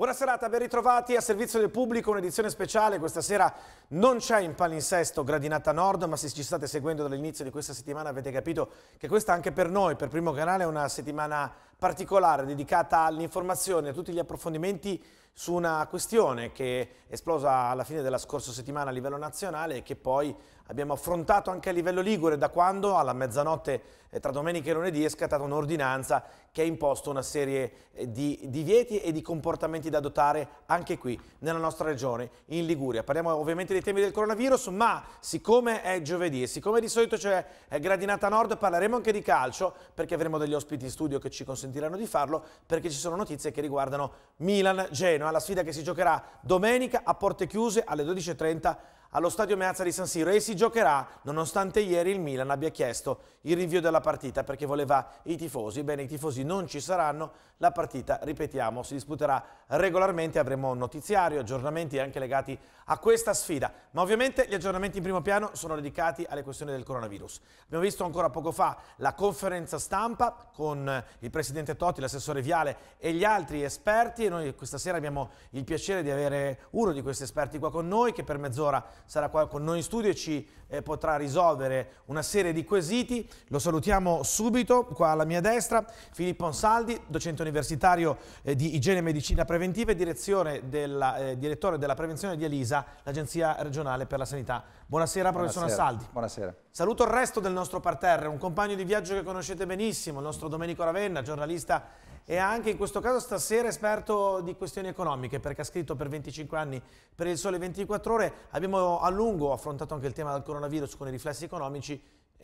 Buona serata, ben ritrovati a servizio del pubblico, un'edizione speciale. Questa sera non c'è in palinsesto Gradinata Nord, ma se ci state seguendo dall'inizio di questa settimana avete capito che questa anche per noi, per Primo Canale, è una settimana particolare dedicata all'informazione e a tutti gli approfondimenti su una questione che è esplosa alla fine della scorsa settimana a livello nazionale e che poi abbiamo affrontato anche a livello ligure da quando alla mezzanotte eh, tra domenica e lunedì è scattata un'ordinanza che ha imposto una serie eh, di divieti e di comportamenti da adottare anche qui nella nostra regione in Liguria. Parliamo ovviamente dei temi del coronavirus ma siccome è giovedì e siccome di solito c'è eh, gradinata nord parleremo anche di calcio perché avremo degli ospiti in studio che ci consigliano consentiranno di farlo perché ci sono notizie che riguardano Milan-Genoa, la sfida che si giocherà domenica a porte chiuse alle 12.30 allo stadio Meazza di San Siro e si giocherà nonostante ieri il Milan abbia chiesto il rinvio della partita perché voleva i tifosi. Bene, i tifosi non ci saranno, la partita, ripetiamo, si disputerà regolarmente, avremo notiziario, aggiornamenti anche legati a questa sfida, ma ovviamente gli aggiornamenti in primo piano sono dedicati alle questioni del coronavirus. Abbiamo visto ancora poco fa la conferenza stampa con il presidente Totti, l'assessore Viale e gli altri esperti e noi questa sera abbiamo il piacere di avere uno di questi esperti qua con noi che per mezz'ora sarà qua con noi in studio e ci eh, potrà risolvere una serie di quesiti. Lo salutiamo subito, qua alla mia destra, Filippo Ansaldi, docente universitario eh, di igiene e medicina preventiva e della, eh, direttore della prevenzione di ELISA, l'Agenzia regionale per la sanità. Buonasera, professor Ansaldi. Buonasera. Saluto il resto del nostro parterre, un compagno di viaggio che conoscete benissimo, il nostro Domenico Ravenna, giornalista e anche in questo caso stasera esperto di questioni economiche perché ha scritto per 25 anni per il Sole 24 Ore. Abbiamo a lungo affrontato anche il tema del coronavirus con i riflessi economici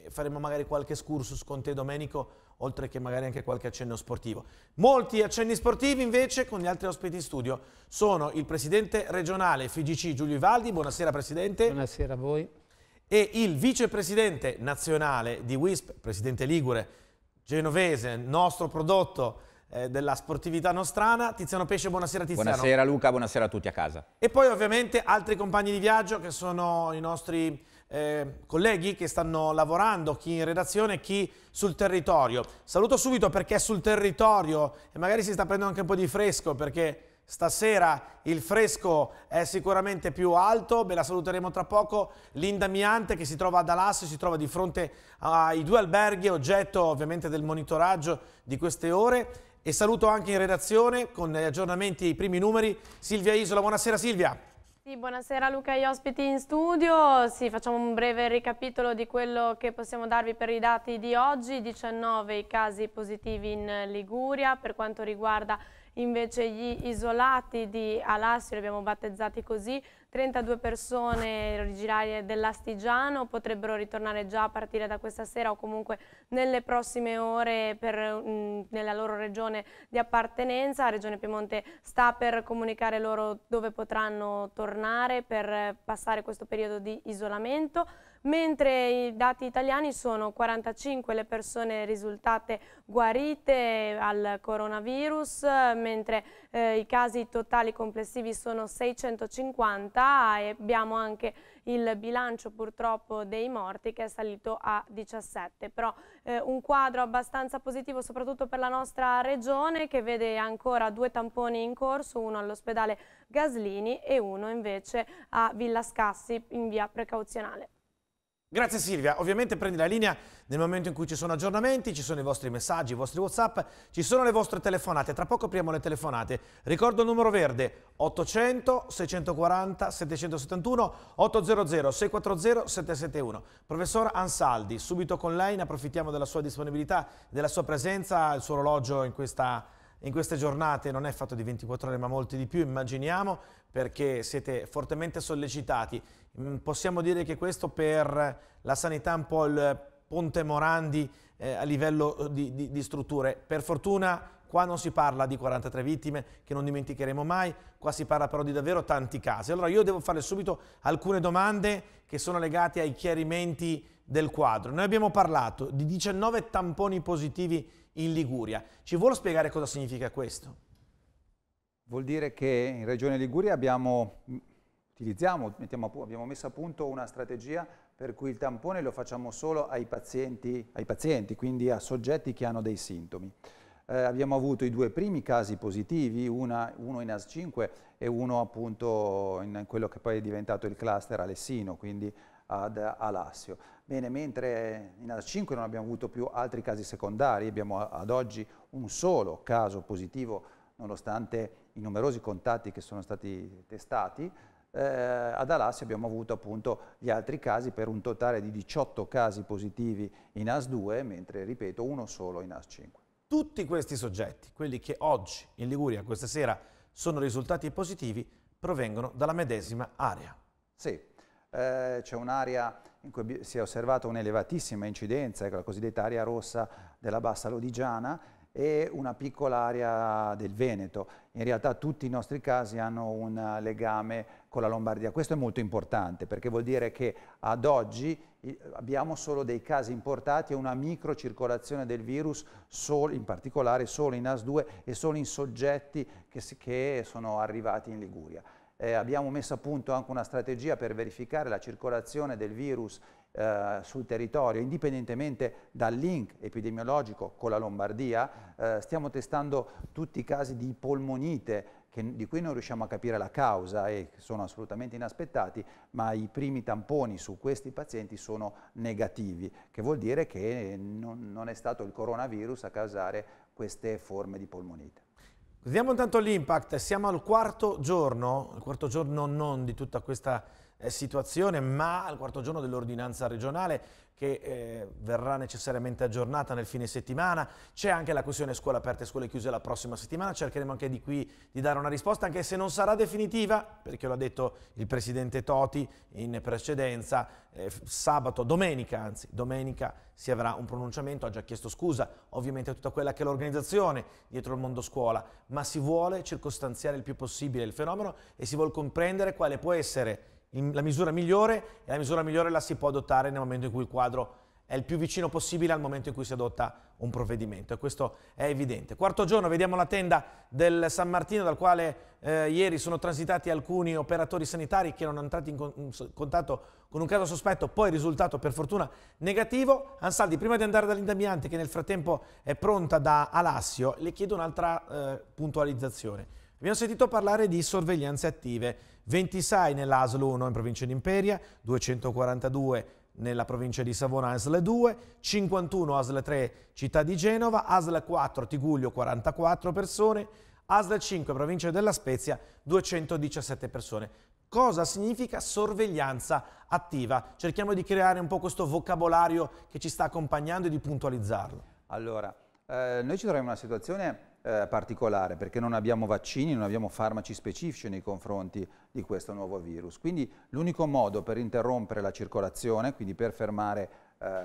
faremo magari qualche excursus con te Domenico, oltre che magari anche qualche accenno sportivo. Molti accenni sportivi invece con gli altri ospiti in studio sono il presidente regionale FIGC Giulio Ivaldi, buonasera presidente. Buonasera a voi. E il vicepresidente nazionale di WISP, presidente Ligure, genovese, nostro prodotto, eh, della sportività nostrana. Tiziano Pesce, buonasera Tiziano. Buonasera Luca, buonasera a tutti a casa. E poi ovviamente altri compagni di viaggio che sono i nostri eh, colleghi che stanno lavorando, chi in redazione, chi sul territorio. Saluto subito perché sul territorio e magari si sta prendendo anche un po' di fresco perché Stasera il fresco è sicuramente più alto, ve la saluteremo tra poco. Linda Miante che si trova ad Alasso, si trova di fronte ai due alberghi, oggetto ovviamente del monitoraggio di queste ore. E saluto anche in redazione con gli aggiornamenti e i primi numeri Silvia Isola. Buonasera Silvia. Sì, buonasera Luca e gli ospiti in studio. Sì, facciamo un breve ricapitolo di quello che possiamo darvi per i dati di oggi. 19 i casi positivi in Liguria. Per quanto riguarda invece gli isolati di Alassio, li abbiamo battezzati così, 32 persone originarie dell'Astigiano potrebbero ritornare già a partire da questa sera o comunque nelle prossime ore per, mh, mm, nella loro regione di appartenenza. La Regione Piemonte sta per comunicare loro dove potranno tornare per passare questo periodo di isolamento mentre i dati italiani sono 45 le persone risultate guarite al coronavirus, mentre eh, i casi totali complessivi sono 650 e abbiamo anche il bilancio purtroppo dei morti che è salito a 17, però eh, un quadro abbastanza positivo soprattutto per la nostra regione che vede ancora due tamponi in corso, uno all'ospedale Gaslini e uno invece a Villa Scassi in via precauzionale. Grazie Silvia, ovviamente prendi la linea nel momento in cui ci sono aggiornamenti, ci sono i vostri messaggi, i vostri Whatsapp, ci sono le vostre telefonate, tra poco apriamo le telefonate. Ricordo il numero verde 800 640 771 800 640 771. Professor Ansaldi, subito con lei, ne approfittiamo della sua disponibilità, della sua presenza, il suo orologio in questa in queste giornate non è fatto di 24 ore ma molti di più, immaginiamo, perché siete fortemente sollecitati Mm, possiamo dire che questo per la sanità è un po' il ponte Morandi eh, a livello eh, di, di, di strutture. Per fortuna Qua non si parla di 43 vittime che non dimenticheremo mai, qua si parla però di davvero tanti casi. Allora io devo fare subito alcune domande che sono legate ai chiarimenti del quadro. Noi abbiamo parlato di 19 tamponi positivi in Liguria. Ci vuole spiegare cosa significa questo? Vuol dire che in Regione Liguria abbiamo utilizziamo, pu- abbiamo messo a punto una strategia per cui il tampone lo facciamo solo ai pazienti, ai pazienti quindi a soggetti che hanno dei sintomi. Eh, abbiamo avuto i due primi casi positivi, una, uno in AS5 e uno appunto in quello che poi è diventato il cluster Alessino, quindi ad Alassio. Bene, mentre in AS5 non abbiamo avuto più altri casi secondari, abbiamo ad oggi un solo caso positivo nonostante i numerosi contatti che sono stati testati, eh, ad Alassi abbiamo avuto appunto gli altri casi per un totale di 18 casi positivi in AS2, mentre ripeto uno solo in AS5. Tutti questi soggetti, quelli che oggi in Liguria questa sera sono risultati positivi, provengono dalla medesima area. Sì, eh, c'è un'area in cui si è osservata un'elevatissima incidenza, ecco, la cosiddetta area rossa della bassa lodigiana e una piccola area del Veneto. In realtà tutti i nostri casi hanno un legame con la Lombardia. Questo è molto importante perché vuol dire che ad oggi abbiamo solo dei casi importati e una microcircolazione del virus, solo, in particolare solo in AS2 e solo in soggetti che, che sono arrivati in Liguria. Eh, abbiamo messo a punto anche una strategia per verificare la circolazione del virus eh, sul territorio, indipendentemente dal link epidemiologico con la Lombardia. Eh, stiamo testando tutti i casi di polmonite che, di cui non riusciamo a capire la causa e sono assolutamente inaspettati, ma i primi tamponi su questi pazienti sono negativi, che vuol dire che non, non è stato il coronavirus a causare queste forme di polmonite. Vediamo intanto l'impact, siamo al quarto giorno, il quarto giorno non di tutta questa eh, situazione, ma al quarto giorno dell'ordinanza regionale che eh, verrà necessariamente aggiornata nel fine settimana, c'è anche la questione scuole aperte e scuole chiuse la prossima settimana, cercheremo anche di qui di dare una risposta, anche se non sarà definitiva, perché lo ha detto il Presidente Toti in precedenza, eh, sabato, domenica anzi, domenica si avrà un pronunciamento, ha già chiesto scusa ovviamente a tutta quella che è l'organizzazione dietro il mondo scuola, ma si vuole circostanziare il più possibile il fenomeno e si vuole comprendere quale può essere la misura migliore e la misura migliore la si può adottare nel momento in cui il quadro è il più vicino possibile al momento in cui si adotta un provvedimento e questo è evidente. Quarto giorno vediamo la tenda del San Martino dal quale eh, ieri sono transitati alcuni operatori sanitari che erano entrati in, con in contatto con un caso sospetto, poi risultato per fortuna negativo. Ansaldi, prima di andare dall'indamiante che nel frattempo è pronta da Alassio, le chiedo un'altra eh, puntualizzazione. Abbiamo sentito parlare di sorveglianze attive, 26 nell'ASL 1 in provincia di Imperia, 242 nella provincia di Savona ASL 2, 51 ASL 3 città di Genova, ASL 4 Tiguglio 44 persone, ASL 5 provincia della Spezia 217 persone. Cosa significa sorveglianza attiva? Cerchiamo di creare un po' questo vocabolario che ci sta accompagnando e di puntualizzarlo. Allora, eh, noi ci troviamo in una situazione eh, particolare perché non abbiamo vaccini, non abbiamo farmaci specifici nei confronti di questo nuovo virus. Quindi l'unico modo per interrompere la circolazione, quindi per fermare eh,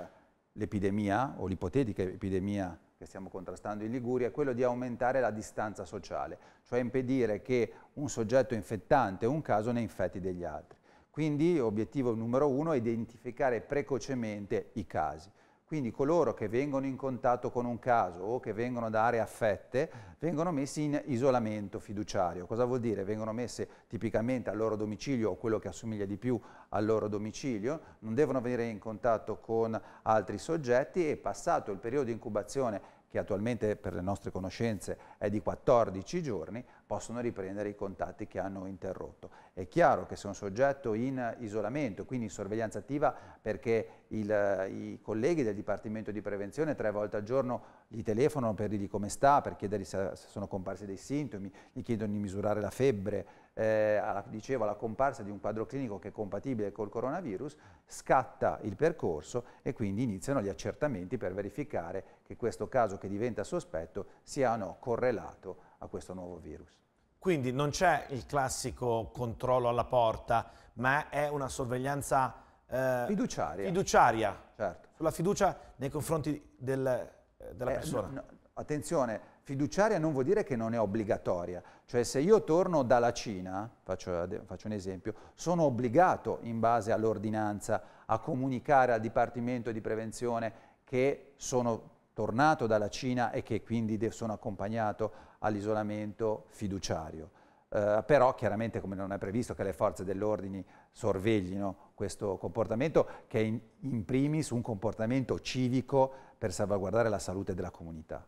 l'epidemia o l'ipotetica epidemia che stiamo contrastando in Liguria, è quello di aumentare la distanza sociale, cioè impedire che un soggetto infettante, un caso, ne infetti degli altri. Quindi obiettivo numero uno è identificare precocemente i casi. Quindi coloro che vengono in contatto con un caso o che vengono da aree affette vengono messi in isolamento fiduciario. Cosa vuol dire? Vengono messe tipicamente al loro domicilio o quello che assomiglia di più al loro domicilio, non devono venire in contatto con altri soggetti e passato il periodo di incubazione che attualmente per le nostre conoscenze è di 14 giorni, possono riprendere i contatti che hanno interrotto. È chiaro che se un soggetto in isolamento, quindi in sorveglianza attiva, perché il, i colleghi del Dipartimento di Prevenzione tre volte al giorno gli telefonano per dirgli come sta, per chiedergli se sono comparsi dei sintomi, gli chiedono di misurare la febbre, eh, alla, dicevo, alla comparsa di un quadro clinico che è compatibile col coronavirus, scatta il percorso e quindi iniziano gli accertamenti per verificare che questo caso che diventa sospetto sia o no correlato a questo nuovo virus. Quindi non c'è il classico controllo alla porta, ma è una sorveglianza eh, fiduciaria, fiduciaria certo. sulla fiducia nei confronti del, eh, della eh, persona. No, no, attenzione, Fiduciaria non vuol dire che non è obbligatoria, cioè se io torno dalla Cina, faccio, faccio un esempio, sono obbligato in base all'ordinanza a comunicare al Dipartimento di Prevenzione che sono tornato dalla Cina e che quindi sono accompagnato all'isolamento fiduciario. Eh, però chiaramente come non è previsto che le forze dell'ordine sorveglino questo comportamento che è in, in primis un comportamento civico per salvaguardare la salute della comunità.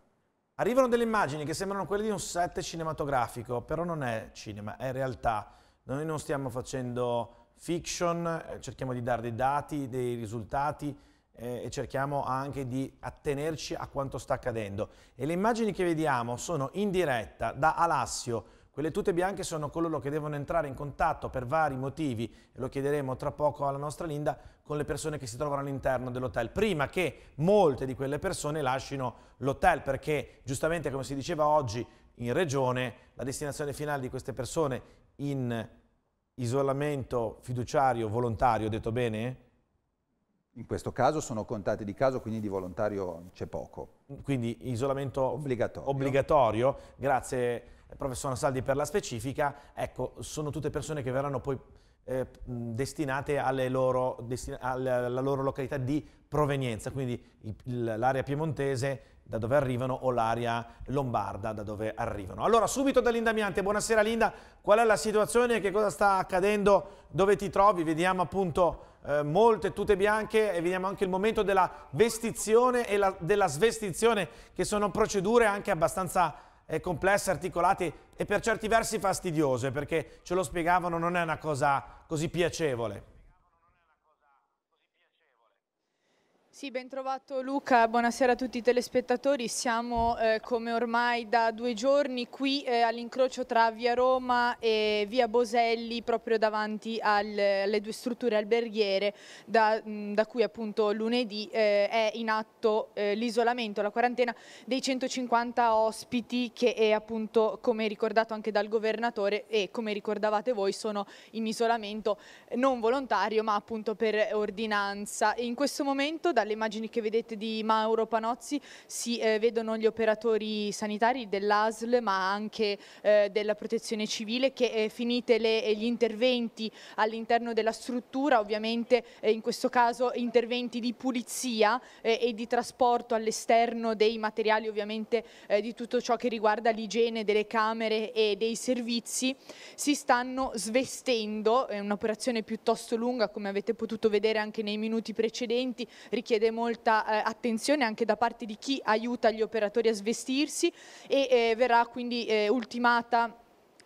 Arrivano delle immagini che sembrano quelle di un set cinematografico, però non è cinema, è realtà. Noi non stiamo facendo fiction, eh, cerchiamo di dare dei dati, dei risultati eh, e cerchiamo anche di attenerci a quanto sta accadendo. E le immagini che vediamo sono in diretta da Alassio, quelle tute bianche sono coloro che devono entrare in contatto per vari motivi, e lo chiederemo tra poco alla nostra Linda, con le persone che si trovano all'interno dell'hotel, prima che molte di quelle persone lasciano l'hotel, perché giustamente come si diceva oggi in regione, la destinazione finale di queste persone in isolamento fiduciario volontario, detto bene? In questo caso sono contati di caso, quindi di volontario c'è poco. Quindi isolamento obbligatorio. obbligatorio. Grazie eh, professor Saldi per la specifica, ecco, sono tutte persone che verranno poi eh, destinate loro, destin alla, alla loro località di provenienza, quindi l'area piemontese da dove arrivano o l'area lombarda da dove arrivano. Allora, subito da Linda Miante, buonasera Linda, qual è la situazione, che cosa sta accadendo, dove ti trovi? Vediamo appunto eh, molte tute bianche e vediamo anche il momento della vestizione e la, della svestizione, che sono procedure anche abbastanza eh, complesse, articolate e per certi versi fastidiose, perché ce lo spiegavano non è una cosa così piacevole. Sì, bentrovato Luca, buonasera a tutti i telespettatori. Siamo eh, come ormai da due giorni qui eh, all'incrocio tra via Roma e via Boselli, proprio davanti al, alle due strutture alberghiere, da, mh, da cui appunto lunedì eh, è in atto eh, l'isolamento, la quarantena dei 150 ospiti che è appunto, come ricordato anche dal governatore e come ricordavate voi, sono in isolamento non volontario ma appunto per ordinanza. E in questo momento da dalle immagini che vedete di Mauro Panozzi si eh, vedono gli operatori sanitari dell'ASL ma anche eh, della protezione civile che eh, finite le, eh, gli interventi all'interno della struttura ovviamente eh, in questo caso interventi di pulizia eh, e di trasporto all'esterno dei materiali ovviamente di tutto ciò che riguarda l'igiene delle camere e dei servizi si stanno svestendo, è un'operazione piuttosto lunga come avete potuto vedere anche nei minuti precedenti richiesta richiede molta eh, attenzione anche da parte di chi aiuta gli operatori a svestirsi e eh, verrà quindi eh, ultimata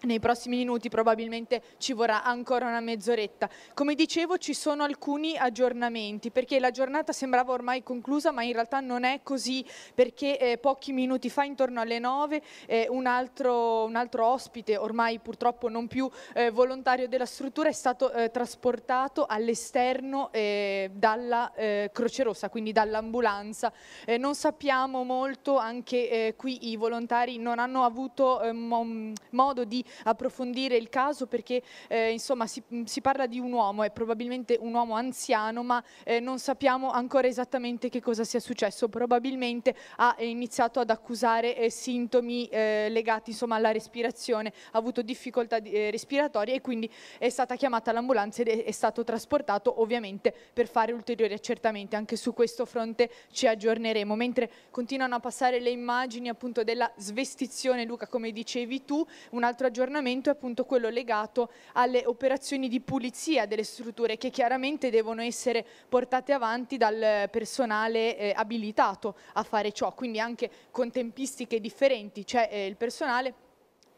nei prossimi minuti probabilmente ci vorrà ancora una mezz'oretta. Come dicevo ci sono alcuni aggiornamenti perché la giornata sembrava ormai conclusa ma in realtà non è così perché eh, pochi minuti fa intorno alle 9 eh, un, altro, un, altro, ospite ormai purtroppo non più eh, volontario della struttura è stato eh, trasportato all'esterno eh, dalla eh, Croce Rossa quindi dall'ambulanza. non sappiamo molto anche qui i volontari non hanno avuto modo di approfondire il caso perché eh, insomma si, mm, si, parla di un uomo, è probabilmente un uomo anziano, ma eh, non sappiamo ancora esattamente che cosa sia successo. Probabilmente ha iniziato ad accusare eh, sintomi eh, legati insomma, alla respirazione, ha avuto difficoltà di, eh, respiratorie e quindi è stata chiamata l'ambulanza ed è, è stato trasportato ovviamente per fare ulteriori accertamenti. Anche su questo fronte ci aggiorneremo. Mentre continuano a passare le immagini appunto della svestizione, Luca, come dicevi tu, un altro aggiornamento aggiornamento è appunto quello legato alle operazioni di pulizia delle strutture che chiaramente devono essere portate avanti dal personale eh, abilitato a fare ciò, quindi anche con tempistiche differenti, c'è cioè, eh, il personale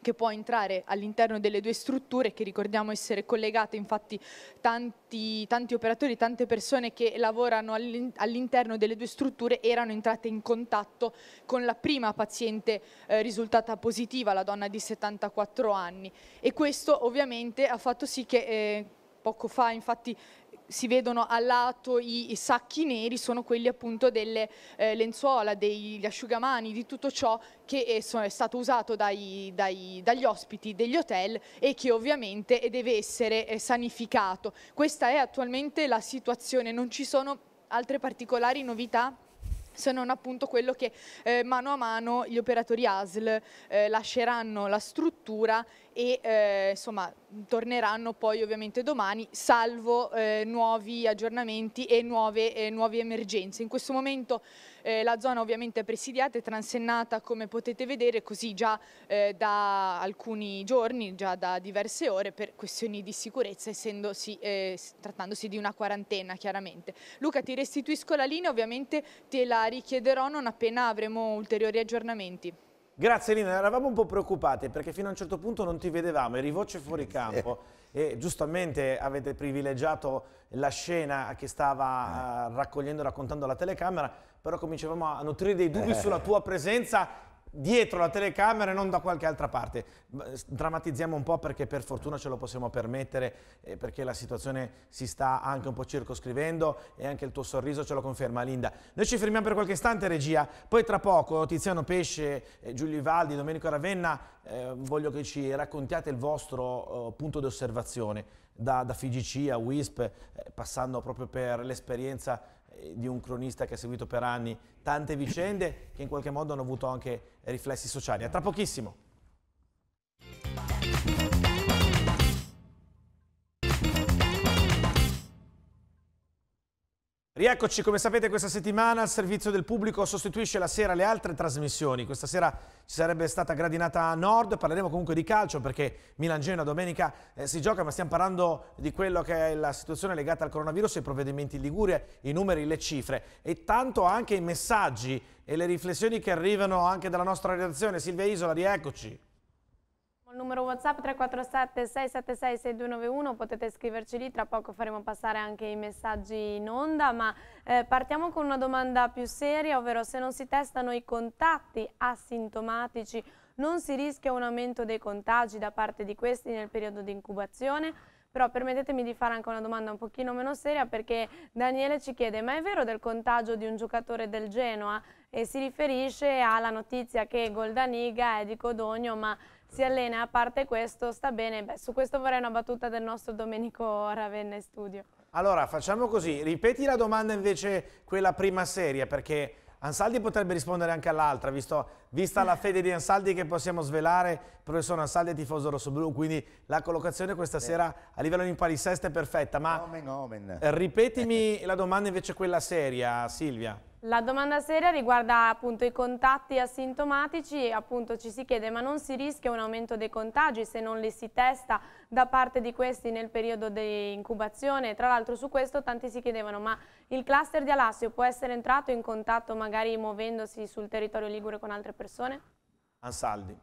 che può entrare all'interno delle due strutture che ricordiamo essere collegate, infatti tanti, tanti operatori, tante persone che lavorano all'interno delle due strutture erano entrate in contatto con la prima paziente eh, risultata positiva, la donna di 74 anni e questo ovviamente ha fatto sì che... Eh, Poco fa infatti si vedono a lato i, i, sacchi neri sono quelli appunto delle eh, lenzuola, degli asciugamani, di tutto ciò che è, sono, è stato usato dai, dai, dagli ospiti degli hotel e che ovviamente deve essere eh, sanificato. Questa è attualmente la situazione, non ci sono altre particolari novità? se non appunto quello che eh, mano a mano gli operatori ASL eh, lasceranno la struttura e eh, insomma torneranno poi ovviamente domani salvo eh, nuovi aggiornamenti e nuove, eh, nuove, emergenze. In questo momento eh, la zona ovviamente è presidiata e transennata come potete vedere così già eh, da alcuni giorni, già da diverse ore per questioni di sicurezza essendosi, eh, trattandosi di una quarantena chiaramente. Luca ti restituisco la linea, ovviamente te la richiederò non appena avremo ulteriori aggiornamenti. Grazie Lina, eravamo un po' preoccupati perché fino a un certo punto non ti vedevamo, eri voce fuori campo e giustamente avete privilegiato la scena che stava eh. Eh, raccogliendo, e raccontando la telecamera, però cominciavamo a nutrire dei dubbi eh. sulla tua presenza dietro la telecamera e non da qualche altra parte. Drammatizziamo un po' perché per fortuna ce lo possiamo permettere, eh, perché la situazione si sta anche un po' circoscrivendo e anche il tuo sorriso ce lo conferma Linda. Noi ci fermiamo per qualche istante regia, poi tra poco Tiziano Pesce, eh, Giulio Ivaldi, Domenico Ravenna, eh, voglio che ci raccontiate il vostro eh, punto di osservazione da, da FIGC a WISP, eh, passando proprio per l'esperienza eh, di un cronista che ha seguito per anni tante vicende che in qualche modo hanno avuto anche riflessi sociali. A tra pochissimo. Rieccoci, come sapete questa settimana il servizio del pubblico sostituisce la sera le altre trasmissioni. Questa sera ci sarebbe stata gradinata a nord, parleremo comunque di calcio perché Milan-Genoa domenica eh, si gioca, ma stiamo parlando di quello che è la situazione legata al coronavirus, i provvedimenti in Liguria, i numeri, le cifre e tanto anche i messaggi e le riflessioni che arrivano anche dalla nostra redazione. Silvia Isola, rieccoci il numero WhatsApp 347 676 6291 potete scriverci lì, tra poco faremo passare anche i messaggi in onda, ma eh, partiamo con una domanda più seria, ovvero se non si testano i contatti asintomatici non si rischia un aumento dei contagi da parte di questi nel periodo di incubazione? Però permettetemi di fare anche una domanda un pochino meno seria perché Daniele ci chiede ma è vero del contagio di un giocatore del Genoa? E si riferisce alla notizia che Goldaniga è di Codogno ma si allena, a parte questo, sta bene. Beh, su questo vorrei una battuta del nostro Domenico Ravenna in studio. Allora, facciamo così. Ripeti la domanda invece, quella prima serie, perché Ansaldi potrebbe rispondere anche all'altra, vista la fede di Ansaldi che possiamo svelare, professor Ansaldi è tifoso rossoblu, quindi la collocazione questa Beh. sera a livello in parisesta è perfetta, ma omen, omen. ripetimi la domanda invece quella seria, Silvia. La domanda seria riguarda appunto i contatti asintomatici, appunto ci si chiede ma non si rischia un aumento dei contagi se non li si testa da parte di questi nel periodo di incubazione? Tra l'altro su questo tanti si chiedevano ma il cluster di Alassio può essere entrato in contatto magari muovendosi sul territorio ligure con altre persone? Ansaldi.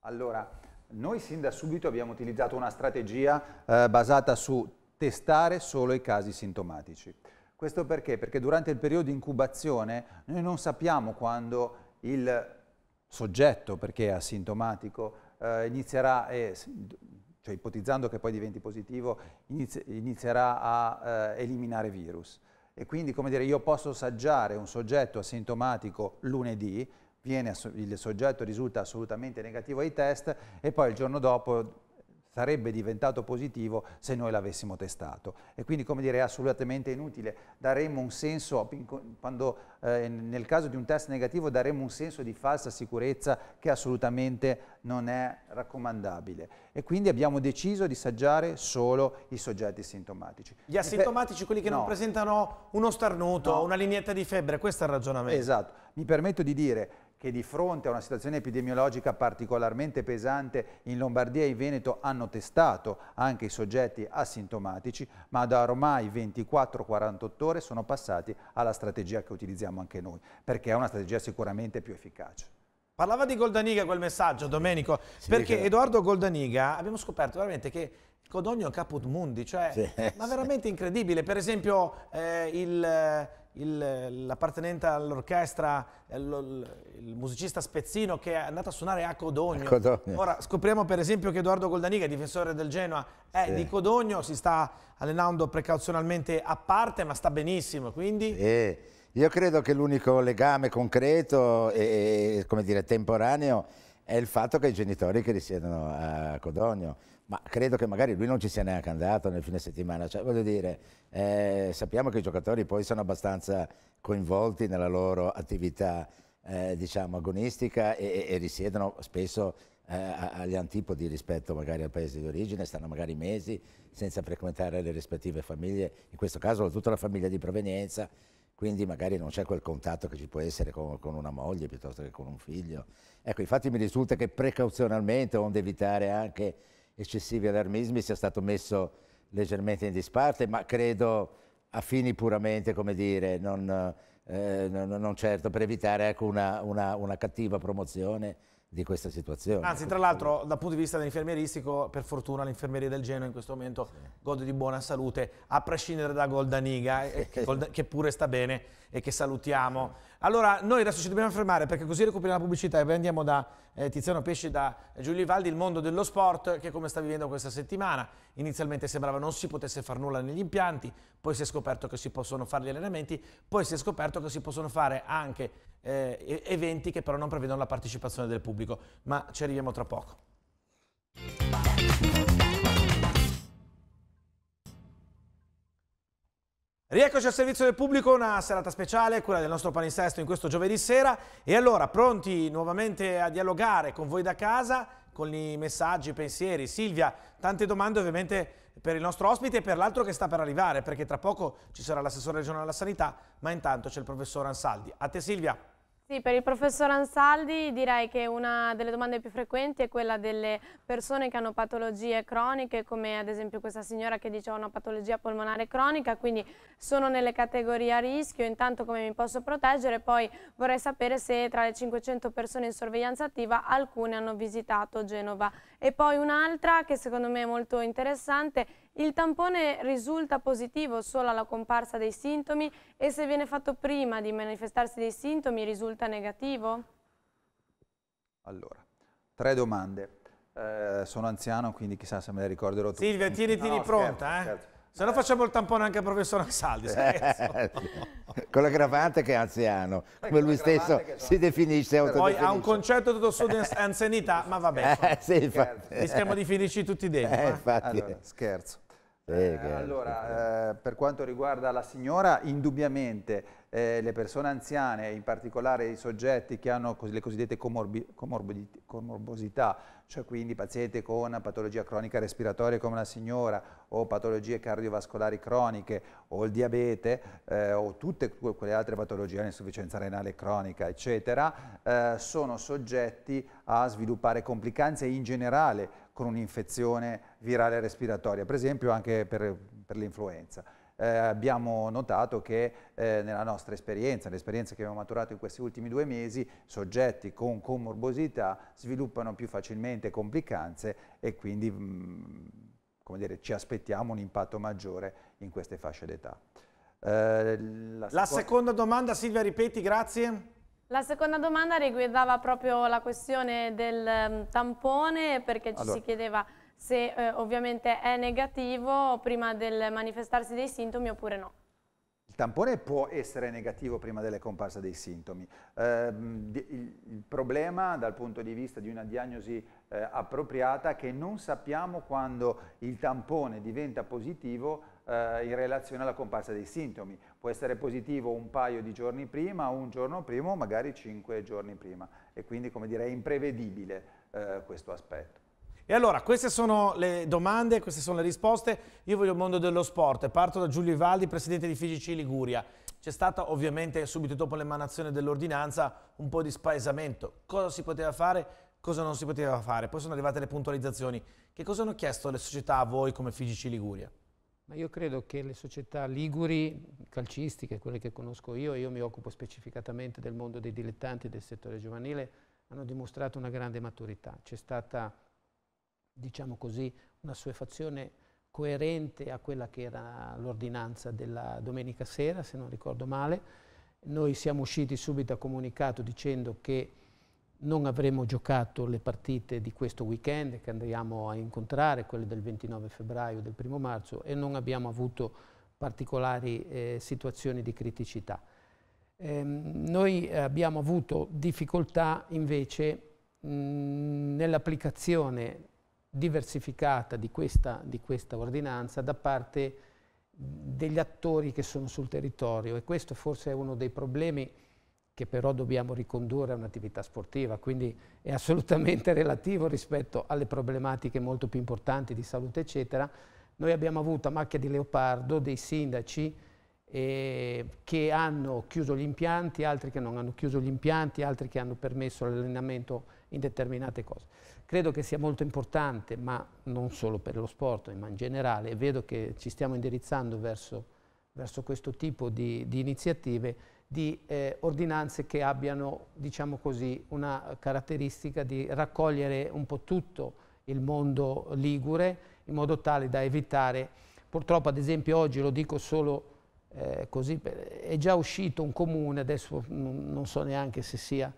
Allora, noi sin da subito abbiamo utilizzato una strategia eh, basata su testare solo i casi sintomatici. Questo perché? Perché durante il periodo di incubazione noi non sappiamo quando il soggetto, perché è asintomatico, eh, inizierà, eh, cioè ipotizzando che poi diventi positivo, inizierà a eh, eliminare virus. E quindi, come dire, io posso assaggiare un soggetto asintomatico lunedì, viene, il soggetto risulta assolutamente negativo ai test e poi il giorno dopo sarebbe diventato positivo se noi l'avessimo testato. E quindi, come dire, è assolutamente inutile. Daremmo un senso, quando, eh, nel caso di un test negativo, daremmo un senso di falsa sicurezza che assolutamente non è raccomandabile. E quindi abbiamo deciso di saggiare solo i soggetti sintomatici. Gli asintomatici, quelli che no. non presentano uno starnuto, no. una lineetta di febbre, questo è il ragionamento. Esatto. Mi permetto di dire che di fronte a una situazione epidemiologica particolarmente pesante in Lombardia e in Veneto hanno testato anche i soggetti asintomatici, ma da ormai 24-48 ore sono passati alla strategia che utilizziamo anche noi, perché è una strategia sicuramente più efficace. Parlava di Goldaniga quel messaggio, Domenico, sì, perché sì. Edoardo Goldaniga abbiamo scoperto veramente che Codogno caput mundi, cioè, sì. ma veramente incredibile. Per esempio eh, il l'appartenente all'orchestra, eh, il, musicista Spezzino che è andato a suonare a Codogno. a Codogno. Ora scopriamo per esempio che Edoardo Goldaniga, difensore del Genoa, è sì. di Codogno, si sta allenando precauzionalmente a parte ma sta benissimo, quindi... Sì. Io credo che l'unico legame concreto e, e dire, temporaneo è il fatto che i genitori che risiedono a Codogno ma credo che magari lui non ci sia neanche andato nel fine settimana. Cioè, voglio dire, eh, sappiamo che i giocatori poi sono abbastanza coinvolti nella loro attività eh, diciamo, agonistica e, e, risiedono spesso eh, agli antipodi rispetto magari al paese di origine, stanno magari mesi senza frequentare le rispettive famiglie, in questo caso tutta la famiglia di provenienza, quindi magari non c'è quel contatto che ci può essere con, con, una moglie piuttosto che con un figlio. Ecco, infatti mi risulta che precauzionalmente, onde evitare anche eccessivi allarmismi sia stato messo leggermente in disparte, ma credo a fini puramente, come dire, non, eh, non certo per evitare ecco, una, una, una cattiva promozione di questa situazione. Anzi, tra l'altro, dal punto di vista dell'infermieristico, per fortuna l'infermeria del Genoa in questo momento sì. gode di buona salute, a prescindere da Goldaniga, eh, sì. che, che pure sta bene e che salutiamo. Allora, noi adesso ci dobbiamo fermare perché così recuperiamo la pubblicità e poi andiamo da eh, Tiziano Pesci e da Giulio Valdi, il mondo dello sport che come sta vivendo questa settimana. Inizialmente sembrava non si potesse fare nulla negli impianti, poi si è scoperto che si possono fare gli allenamenti, poi si è scoperto che si possono fare anche eh, eventi che però non prevedono la partecipazione del pubblico, ma ci arriviamo tra poco. Rieccoci al servizio del pubblico, una serata speciale, quella del nostro palinsesto in questo giovedì sera. E allora, pronti nuovamente a dialogare con voi da casa, con i messaggi, i pensieri. Silvia, tante domande ovviamente per il nostro ospite e per l'altro che sta per arrivare, perché tra poco ci sarà l'assessore regionale alla sanità, ma intanto c'è il professor Ansaldi. A te Silvia. Sì, per il professor Ansaldi direi che una delle domande più frequenti è quella delle persone che hanno patologie croniche, come ad esempio questa signora che diceva una patologia polmonare cronica, quindi sono nelle categorie a rischio, intanto come mi posso proteggere, poi vorrei sapere se tra le 500 persone in sorveglianza attiva alcune hanno visitato Genova. E poi un'altra che secondo me è molto interessante il tampone risulta positivo solo alla comparsa dei sintomi e se viene fatto prima di manifestarsi dei sintomi risulta negativo? Allora, tre domande. Eh, sono anziano, quindi chissà se me le ricorderò tutte. Silvia, tieniti no, pronta. Scherzo, eh. scherzo. Se no facciamo il tampone anche al professor Ansaldi. Eh, con la gravata che è anziano, come lui stesso si definisce Poi ha un concetto tutto su di anzianità, ma va bene. Eh, sì, Rischiamo di finirci tutti dentro. Eh, infatti. Allora, scherzo. Eh, allora, eh, per quanto riguarda la signora, indubbiamente eh, le persone anziane, in particolare i soggetti che hanno cos le cosiddette comorbi comorbidità, cioè quindi paziente con patologia cronica respiratoria come la signora o patologie cardiovascolari croniche o il diabete eh, o tutte quelle altre patologie, l'insufficienza renale cronica eccetera, eh, sono soggetti a sviluppare complicanze in generale con un'infezione virale respiratoria, per esempio anche per, per l'influenza eh, abbiamo notato che eh, nella nostra esperienza, l'esperienza che abbiamo maturato in questi ultimi due mesi, soggetti con comorbosità sviluppano più facilmente complicanze e quindi mh, mm, dire, ci aspettiamo un impatto maggiore in queste fasce d'età. Eh, la, la seconda domanda, Silvia, ripeti, grazie. La seconda domanda riguardava proprio la questione del um, tampone perché ci allora. si chiedeva se eh, ovviamente è negativo prima del manifestarsi dei sintomi oppure no. Il tampone può essere negativo prima della comparsa dei sintomi. Eh, il, il, problema dal punto di vista di una diagnosi eh, appropriata è che non sappiamo quando il tampone diventa positivo eh, in relazione alla comparsa dei sintomi. Può essere positivo un paio di giorni prima, un giorno prima o magari cinque giorni prima. E quindi, come dire, è imprevedibile eh, questo aspetto. E allora, queste sono le domande, queste sono le risposte. Io voglio il mondo dello sport. Parto da Giulio Ivaldi, presidente di FIGC Liguria. C'è stato ovviamente, subito dopo l'emanazione dell'ordinanza, un po' di spaesamento. Cosa si poteva fare, cosa non si poteva fare. Poi sono arrivate le puntualizzazioni. Che cosa hanno chiesto le società a voi come FIGC Liguria? Ma io credo che le società liguri, calcistiche, quelle che conosco io, io mi occupo specificatamente del mondo dei dilettanti del settore giovanile, hanno dimostrato una grande maturità. C'è stata diciamo così, una suefazione coerente a quella che era l'ordinanza della domenica sera, se non ricordo male. Noi siamo usciti subito a comunicato dicendo che non avremo giocato le partite di questo weekend che andremo a incontrare, quelle del 29 febbraio e del 1 marzo, e non abbiamo avuto particolari eh, situazioni di criticità. Ehm, noi abbiamo avuto difficoltà invece mm, nell'applicazione diversificata di questa, di questa ordinanza da parte degli attori che sono sul territorio e questo forse è uno dei problemi che però dobbiamo ricondurre a un'attività sportiva, quindi è assolutamente relativo rispetto alle problematiche molto più importanti di salute, eccetera. Noi abbiamo avuto a macchia di leopardo dei sindaci eh, che hanno chiuso gli impianti, altri che non hanno chiuso gli impianti, altri che hanno permesso l'allenamento in determinate cose. Credo che sia molto importante, ma non solo per lo sport, ma in generale, e vedo che ci stiamo indirizzando verso, verso questo tipo di, di iniziative, di eh, ordinanze che abbiano, diciamo così, una caratteristica di raccogliere un po' tutto il mondo ligure in modo tale da evitare, purtroppo ad esempio oggi lo dico solo eh, così, è già uscito un comune, adesso non so neanche se sia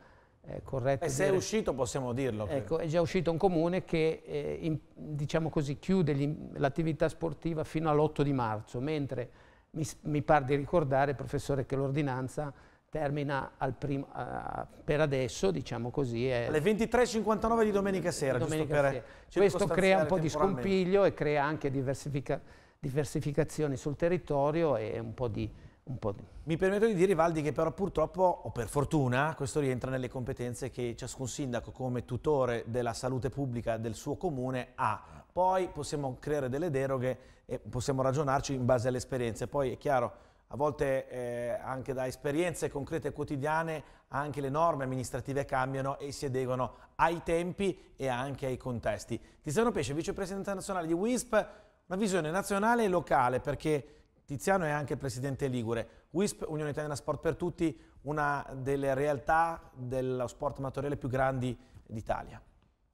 eh, corretto. E se dire. è uscito possiamo dirlo. Ecco, è già uscito un comune che eh, in, diciamo così, chiude l'attività sportiva fino all'8 di marzo, mentre mi, mi pare di ricordare, professore, che l'ordinanza termina primo, uh, per adesso, diciamo così. Alle 23.59 di domenica sera, domenica sera. Questo crea un po' di scompiglio e crea anche diversifica, diversificazione sul territorio e un po' di un po' di... Mi permetto di dire, Valdi, che però purtroppo, o per fortuna, questo rientra nelle competenze che ciascun sindaco come tutore della salute pubblica del suo comune ha. Poi possiamo creare delle deroghe e possiamo ragionarci in base alle esperienze. Poi è chiaro, a volte eh, anche da esperienze concrete e quotidiane anche le norme amministrative cambiano e si adeguano ai tempi e anche ai contesti. Tiziano Pesce, vicepresidente nazionale di WISP, una visione nazionale e locale perché Tiziano è anche presidente Ligure. WISP, Unione Italiana Sport per Tutti, una delle realtà dello sport amatoriale più grandi d'Italia.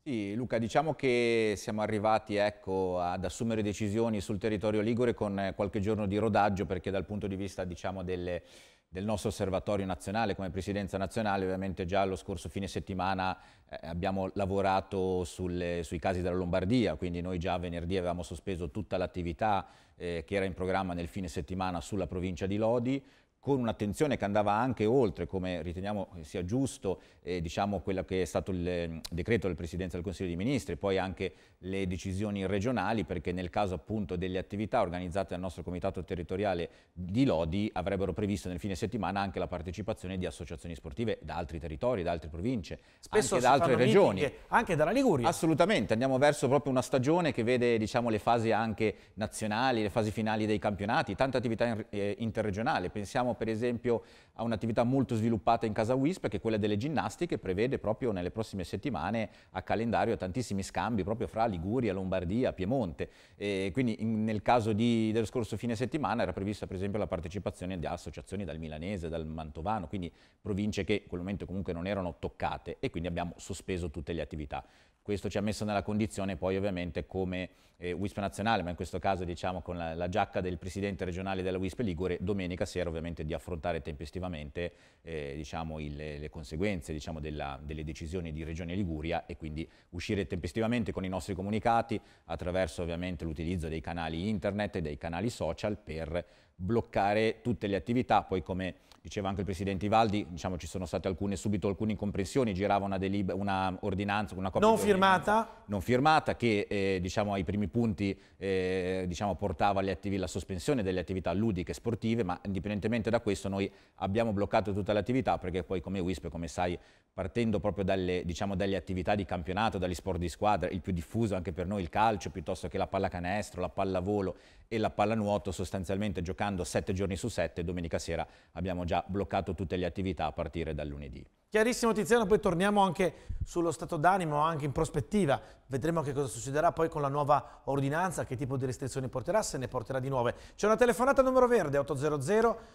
Sì, Luca, diciamo che siamo arrivati ecco, ad assumere decisioni sul territorio Ligure con eh, qualche giorno di rodaggio perché dal punto di vista diciamo, delle, del nostro osservatorio nazionale come presidenza nazionale ovviamente già lo scorso fine settimana eh, abbiamo lavorato sulle, sui casi della Lombardia quindi noi già venerdì avevamo sospeso tutta l'attività eh, che era in programma nel fine settimana sulla provincia di Lodi, con un'attenzione che andava anche oltre, come riteniamo sia giusto, eh, diciamo quello che è stato il mm, decreto del Presidente del Consiglio dei Ministri, poi anche le decisioni regionali, perché nel caso appunto delle attività organizzate dal nostro Comitato Territoriale di Lodi avrebbero previsto nel fine settimana anche la partecipazione di associazioni sportive da altri territori, da altre province, Spesso anche da altre regioni. Meeting, anche dalla Liguria. Assolutamente, andiamo verso proprio una stagione che vede diciamo, le fasi anche nazionali, le fasi finali dei campionati, tanta attività in, eh, interregionale. Pensiamo pensiamo per esempio a un'attività molto sviluppata in casa WISP che è quella delle ginnastiche, prevede proprio nelle prossime settimane a calendario tantissimi scambi proprio fra Liguria, Lombardia, Piemonte. E quindi in, nel caso di, dello scorso fine settimana era prevista per esempio la partecipazione di associazioni dal Milanese, dal Mantovano, quindi province che in quel momento comunque non erano toccate e quindi abbiamo sospeso tutte le attività. Questo ci ha messo nella condizione poi ovviamente come eh, WISP nazionale, ma in questo caso diciamo con la, la giacca del presidente regionale della WISP Ligure, domenica sera ovviamente di affrontare tempestivamente eh, diciamo, il, le conseguenze diciamo, della, delle decisioni di Regione Liguria e quindi uscire tempestivamente con i nostri comunicati attraverso ovviamente l'utilizzo dei canali internet e dei canali social per bloccare tutte le attività, poi come diceva anche il Presidente Ivaldi, diciamo, ci sono state alcune, subito alcune incomprensioni, girava una, una ordinanza, una copia non firmata, non firmata che eh, diciamo, ai primi punti eh, diciamo, portava la sospensione delle attività ludiche e sportive, ma indipendentemente da questo noi abbiamo bloccato tutta l'attività perché poi come WISP, come sai, partendo proprio dalle, diciamo, dalle attività di campionato, dagli sport di squadra, il più diffuso anche per noi il calcio piuttosto che la pallacanestro, la pallavolo, e la pallanuoto sostanzialmente giocando sette giorni su sette. domenica sera abbiamo già bloccato tutte le attività a partire dal lunedì. Chiarissimo Tiziano, poi torniamo anche sullo stato d'animo, anche in prospettiva. Vedremo che cosa succederà poi con la nuova ordinanza, che tipo di restrizioni porterà, se ne porterà di nuove. C'è una telefonata numero verde 800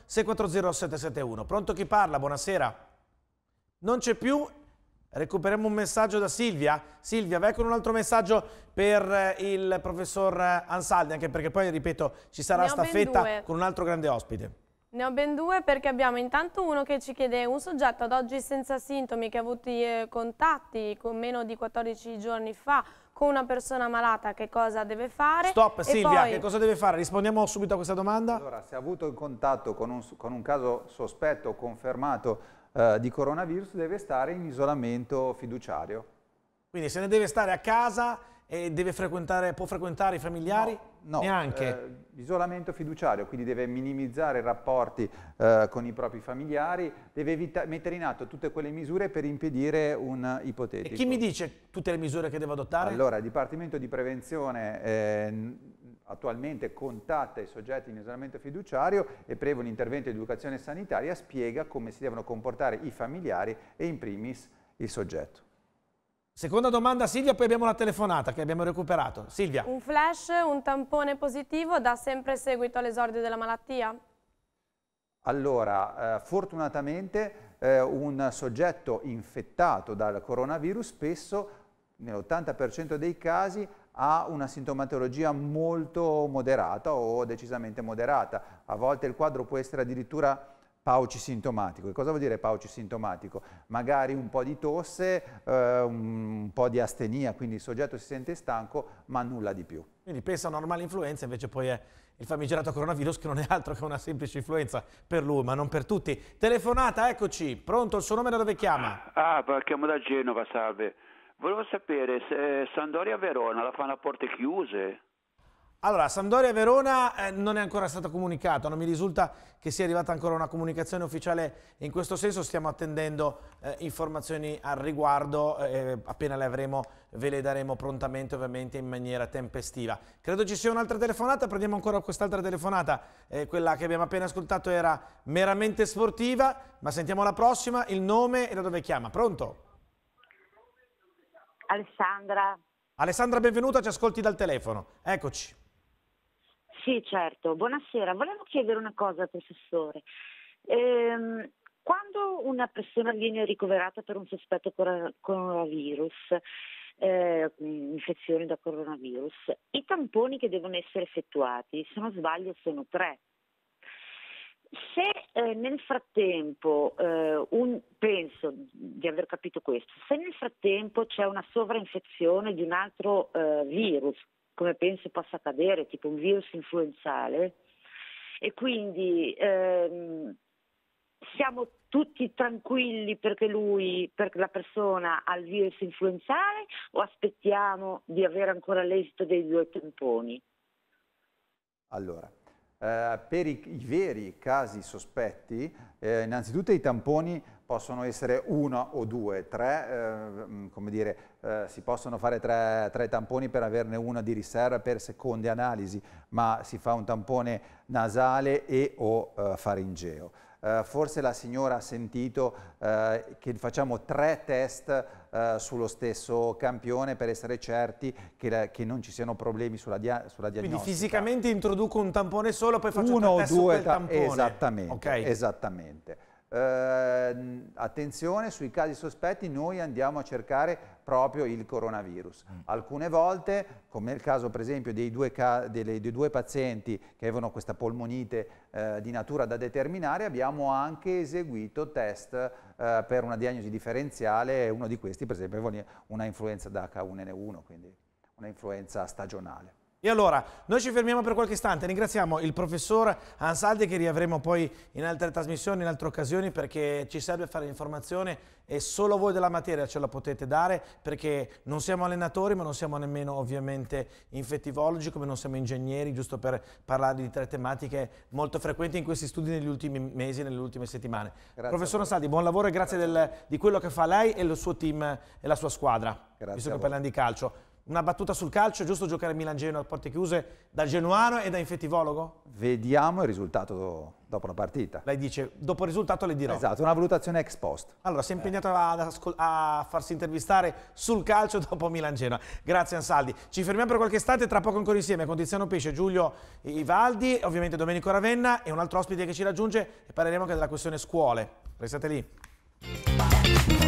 640 771. Pronto chi parla? Buonasera. Non c'è più Recuperiamo un messaggio da Silvia. Silvia, vai con un altro messaggio per eh, il professor eh, Ansaldi, anche perché poi, ripeto, ci sarà staffetta con un altro grande ospite. Ne ho ben due perché abbiamo intanto uno che ci chiede un soggetto ad oggi senza sintomi che ha avuto eh, contatti con meno di 14 giorni fa con una persona malata che cosa deve fare. Stop Silvia, poi... che cosa deve fare? Rispondiamo subito a questa domanda. Allora, se ha avuto il contatto con un, con un caso sospetto confermato eh, di coronavirus deve stare in isolamento fiduciario. Quindi se ne deve stare a casa e deve frequentare, può frequentare i familiari? No, no eh, isolamento fiduciario, quindi deve minimizzare i rapporti eh, con i propri familiari, deve mettere in atto tutte quelle misure per impedire un ipotetico. E chi mi dice tutte le misure che devo adottare? Allora, il Dipartimento di Prevenzione eh, attualmente contatta i soggetti in isolamento fiduciario e preve un intervento di educazione sanitaria, spiega come si devono comportare i familiari e in primis il soggetto. Seconda domanda Silvia, poi abbiamo la telefonata che abbiamo recuperato. Silvia. Un flash, un tampone positivo dà sempre seguito all'esordio della malattia? Allora, eh, fortunatamente eh, un soggetto infettato dal coronavirus spesso, nell'80% dei casi, ha una sintomatologia molto moderata o decisamente moderata. A volte il quadro può essere addirittura pauci sintomatico. Che cosa vuol dire pauci sintomatico? Magari un po' di tosse, eh, un po' di astenia, quindi il soggetto si sente stanco, ma nulla di più. Quindi pensa a una normale influenza, invece poi è il famigerato coronavirus che non è altro che una semplice influenza per lui, ma non per tutti. Telefonata, eccoci. Pronto, il suo nome da dove chiama? Ah, ah chiamo da Genova, salve. Volevo sapere se Sandoria e Verona la fanno a porte chiuse. Allora, Sampdoria e Verona eh, non è ancora stato comunicato, non mi risulta che sia arrivata ancora una comunicazione ufficiale in questo senso, stiamo attendendo eh, informazioni al riguardo, eh, appena le avremo ve le daremo prontamente ovviamente in maniera tempestiva. Credo ci sia un'altra telefonata, prendiamo ancora quest'altra telefonata, eh, quella che abbiamo appena ascoltato era meramente sportiva, ma sentiamo la prossima, il nome e da dove chiama, pronto? Alessandra. Alessandra, benvenuta, ci ascolti dal telefono. Eccoci. Sì, certo. Buonasera. Volevo chiedere una cosa, professore. Ehm, quando una persona viene ricoverata per un sospetto coronavirus, eh, mm, infezioni da coronavirus, i tamponi che devono essere effettuati, se non sbaglio, sono tre se eh, nel frattempo, eh, un, penso di aver capito questo, se nel frattempo c'è una sovrainfezione di un altro eh, virus, come penso possa accadere, tipo un virus influenzale, e quindi ehm, siamo tutti tranquilli perché lui, perché la persona ha il virus influenzale o aspettiamo di avere ancora l'esito dei due tamponi? Allora, eh, per i, i, veri casi sospetti, eh, innanzitutto i tamponi possono essere uno o due, tre, eh, mm, come dire, eh, si possono fare tre, tre, tamponi per averne una di riserva per seconde analisi, ma si fa un tampone nasale e o eh, faringeo eh, forse la signora ha sentito eh, che facciamo tre test eh, sullo stesso campione per essere certi che, la, che non ci siano problemi sulla, dia sulla diagnostica. Quindi fisicamente introduco un tampone solo, poi faccio Uno tre test due su quel tampone. Esattamente, okay. esattamente eh, attenzione sui casi sospetti noi andiamo a cercare proprio il coronavirus. Mm. Alcune volte, come nel caso per esempio dei due, delle, dei due pazienti che avevano questa polmonite eh, di natura da determinare, abbiamo anche eseguito test eh, per una diagnosi differenziale e uno di questi per esempio aveva una influenza da H1N1, quindi una influenza stagionale. E allora, noi ci fermiamo per qualche istante, ringraziamo il professor Ansaldi che riavremo poi in altre trasmissioni, in altre occasioni perché ci serve fare informazione e solo voi della materia ce la potete dare perché non siamo allenatori ma non siamo nemmeno ovviamente infettivologi come non siamo ingegneri giusto per parlare di tre tematiche molto frequenti in questi studi negli ultimi mesi, nelle ultime settimane. Grazie professor Ansaldi, buon lavoro e grazie, grazie del, di quello che fa lei e il suo team e la sua squadra, grazie visto che parliamo di calcio. Una battuta sul calcio, giusto giocare Milan-Genoa a porte chiuse dal genuano e da infettivologo? Vediamo il risultato dopo una partita. Lei dice, dopo il risultato le dirò. Esatto, una valutazione ex post. Allora, si è impegnato eh. a, a, farsi intervistare sul calcio dopo Milan-Genoa. Grazie Ansaldi. Ci fermiamo per qualche istante, tra poco ancora insieme con Tiziano Pesce, Giulio Ivaldi, ovviamente Domenico Ravenna e un altro ospite che ci raggiunge e parleremo anche della questione scuole. Restate lì.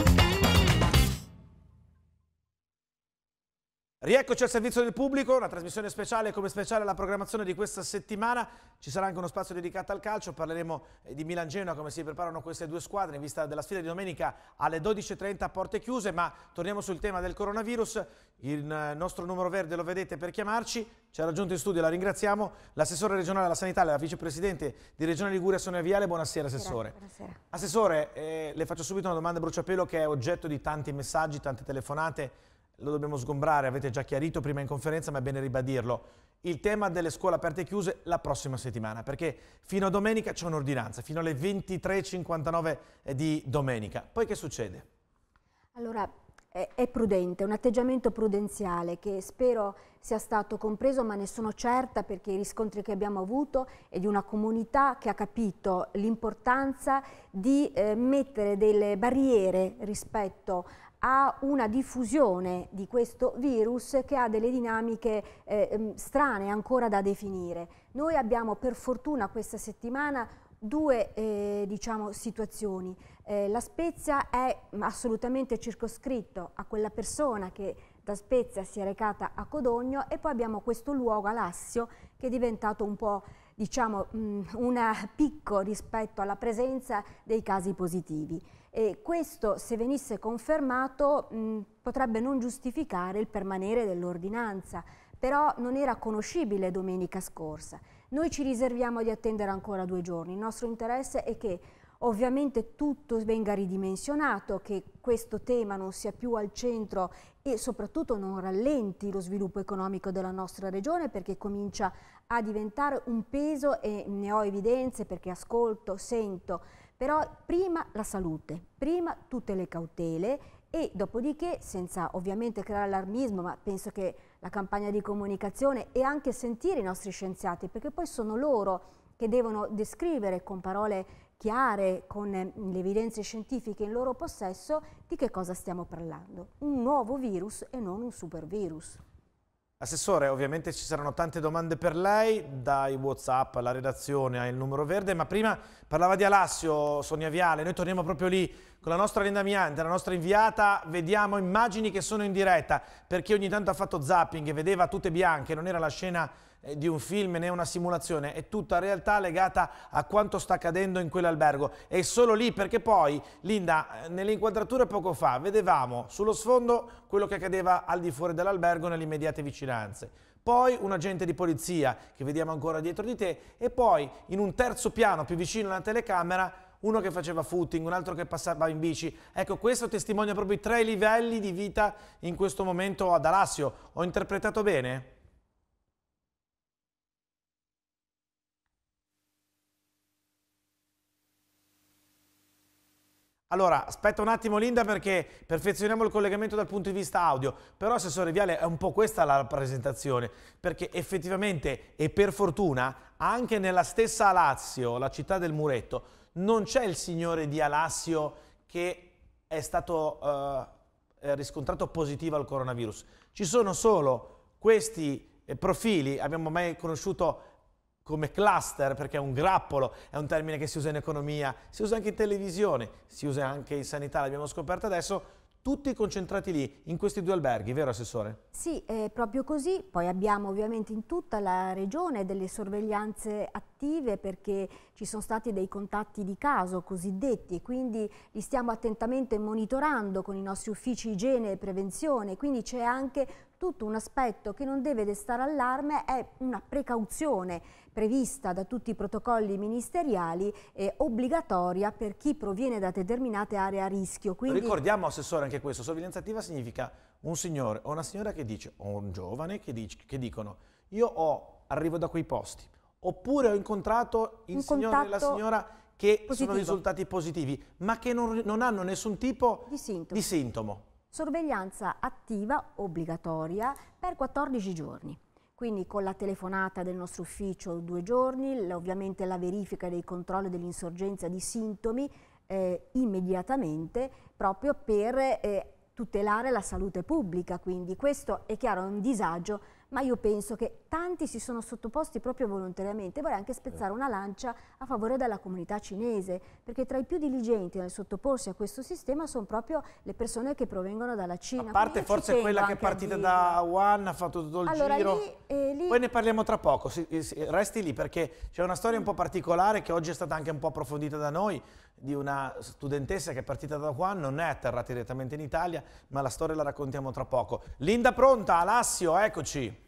Rieccoci al servizio del pubblico, una trasmissione speciale come speciale alla programmazione di questa settimana. Ci sarà anche uno spazio dedicato al calcio, parleremo eh, di Milan-Genoa, come si preparano queste due squadre in vista della sfida di domenica alle 12.30 a porte chiuse, ma torniamo sul tema del coronavirus. Il eh, nostro numero verde lo vedete per chiamarci, ci ha raggiunto in studio, la ringraziamo. L'assessore regionale alla sanità, la vicepresidente di Regione Liguria, Sonia Viale, buonasera assessore. Buonasera. Assessore, eh, le faccio subito una domanda a bruciapelo che è oggetto di tanti messaggi, tante telefonate lo dobbiamo sgombrare, avete già chiarito prima in conferenza, ma è bene ribadirlo. Il tema delle scuole aperte e chiuse la prossima settimana, perché fino a domenica c'è un'ordinanza, fino alle 23.59 di domenica. Poi che succede? Allora, è prudente, un atteggiamento prudenziale che spero sia stato compreso, ma ne sono certa perché i riscontri che abbiamo avuto è di una comunità che ha capito l'importanza di eh, mettere delle barriere rispetto a una diffusione di questo virus che ha delle dinamiche eh, ehm, strane ancora da definire. Noi abbiamo per fortuna questa settimana due eh, diciamo, situazioni. Eh, la Spezia è assolutamente circoscritto a quella persona che da Spezia si è recata a Codogno e poi abbiamo questo luogo Alassio che è diventato un po' diciamo, mm, un picco rispetto alla presenza dei casi positivi e questo, se venisse confermato, mh, potrebbe non giustificare il permanere dell'ordinanza, però non era conoscibile domenica scorsa. Noi ci riserviamo di attendere ancora due giorni, il nostro interesse è che ovviamente tutto venga ridimensionato, che questo tema non sia più al centro e soprattutto non rallenti lo sviluppo economico della nostra regione perché comincia a diventare un peso e ne ho evidenze perché ascolto, sento però prima la salute, prima tutte le cautele e dopodiché, senza ovviamente creare allarmismo, ma penso che la campagna di comunicazione e anche sentire i nostri scienziati, perché poi sono loro che devono descrivere con parole chiare, con eh, le evidenze scientifiche in loro possesso, di che cosa stiamo parlando. Un nuovo virus e non un supervirus. Assessore, ovviamente ci saranno tante domande per lei, dai Whatsapp alla redazione, al numero verde, ma prima parlava di Alassio, Sonia Viale, noi torniamo proprio lì con la nostra Linda Miante, la nostra inviata, vediamo immagini che sono in diretta, per chi ogni tanto ha fatto zapping e vedeva tutte bianche, non era la scena eh, di un film né una simulazione, è tutta realtà legata a quanto sta accadendo in quell'albergo. È solo lì perché poi, Linda, eh, nelle inquadrature poco fa vedevamo sullo sfondo quello che accadeva al di fuori dell'albergo nelle immediate vicinanze. Poi un agente di polizia che vediamo ancora dietro di te e poi in un terzo piano più vicino alla telecamera uno che faceva footing, un altro che passava in bici. Ecco, questo testimonia proprio i tre livelli di vita in questo momento ad Alassio. Ho interpretato bene? Allora, aspetta un attimo Linda perché perfezioniamo il collegamento dal punto di vista audio, però Assessore Viale è un po' questa la rappresentazione, perché effettivamente e per fortuna anche nella stessa Lazio, la città del Muretto, non c'è il signore di Alassio che è stato eh, riscontrato positivo al coronavirus. Ci sono solo questi eh, profili, abbiamo mai conosciuto come cluster, perché è un grappolo, è un termine che si usa in economia, si usa anche in televisione, si usa anche in sanità, l'abbiamo scoperto adesso, tutti concentrati lì, in questi due alberghi, vero Assessore? Sì, è proprio così. Poi abbiamo ovviamente in tutta la regione delle sorveglianze attive attive perché ci sono stati dei contatti di caso cosiddetti e quindi li stiamo attentamente monitorando con i nostri uffici igiene e prevenzione, quindi c'è anche tutto un aspetto che non deve destare allarme, è una precauzione prevista da tutti i protocolli ministeriali e obbligatoria per chi proviene da determinate aree a rischio. Quindi... Ricordiamo, Assessore, anche questo, sorveglianza attiva significa un signore o una signora che dice, o un giovane che, dice, che dicono io ho, arrivo da quei posti, oppure ho incontrato il Un signore e la signora che positivo. sono risultati positivi, ma che non, non hanno nessun tipo di sintomo. di sintomo. Sorveglianza attiva obbligatoria per 14 giorni quindi con la telefonata del nostro ufficio due giorni, ovviamente la verifica dei controlli dell'insorgenza di sintomi eh, immediatamente proprio per eh, tutelare la salute pubblica, quindi questo è chiaro è un disagio ma io penso che tanti si sono sottoposti proprio volontariamente. Vorrei anche spezzare una lancia a favore della comunità cinese, perché tra i più diligenti nel sottoporsi a questo sistema sono proprio le persone che provengono dalla Cina. A parte forse quella che è partita da Wuhan, ha fatto tutto il allora, giro. Lì, eh, lì... Poi ne parliamo tra poco, resti lì perché c'è una storia un po' particolare che oggi è stata anche un po' approfondita da noi, di una studentessa che è partita da qua, non è atterrata direttamente in Italia, ma la storia la raccontiamo tra poco. Linda pronta, Alassio, eccoci.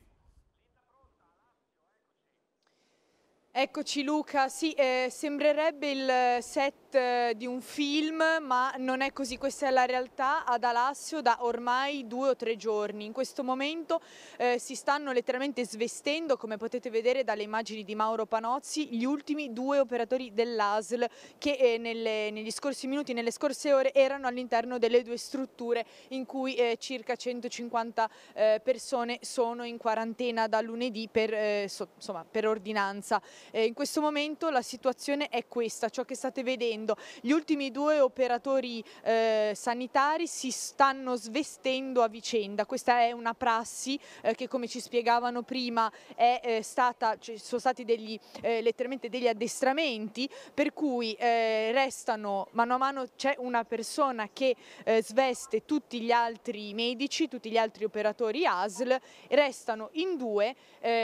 Eccoci Luca, sì, eh, sembrerebbe il set eh, di un film, ma non è così, questa è la realtà ad Alassio da ormai due o tre giorni. In questo momento eh, si stanno letteralmente svestendo, come potete vedere dalle immagini di Mauro Panozzi, gli ultimi due operatori dell'ASL che eh, nelle, negli scorsi minuti, nelle scorse ore erano all'interno delle due strutture in cui eh, circa 150 eh, persone sono in quarantena da lunedì per, so, insomma, per ordinanza. Eh, in questo momento la situazione è questa, ciò che state vedendo. Gli ultimi due operatori eh, sanitari si stanno svestendo a vicenda, questa è una prassi eh, che come ci spiegavano prima è eh, stata, ci sono stati degli, eh, letteralmente degli addestramenti per cui eh, restano mano a mano c'è una persona che sveste tutti gli altri medici, tutti gli altri operatori ASL, restano in due,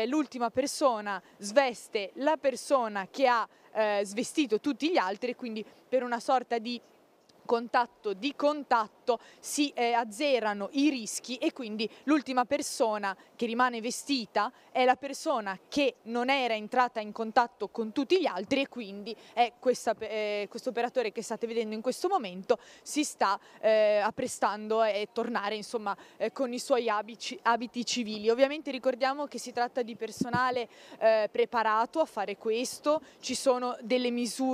l'ultima persona sveste la la persona che ha eh, svestito tutti gli altri, quindi per una sorta di contatto di contatto si eh, azzerano i rischi e quindi l'ultima persona che rimane vestita è la persona che non era entrata in contatto con tutti gli altri e quindi è questa, eh, questo operatore che state vedendo in questo momento si sta eh, apprestando e eh, tornare insomma eh, con i suoi abiti, abiti, civili. Ovviamente ricordiamo che si tratta di personale eh, preparato a fare questo, ci sono delle misure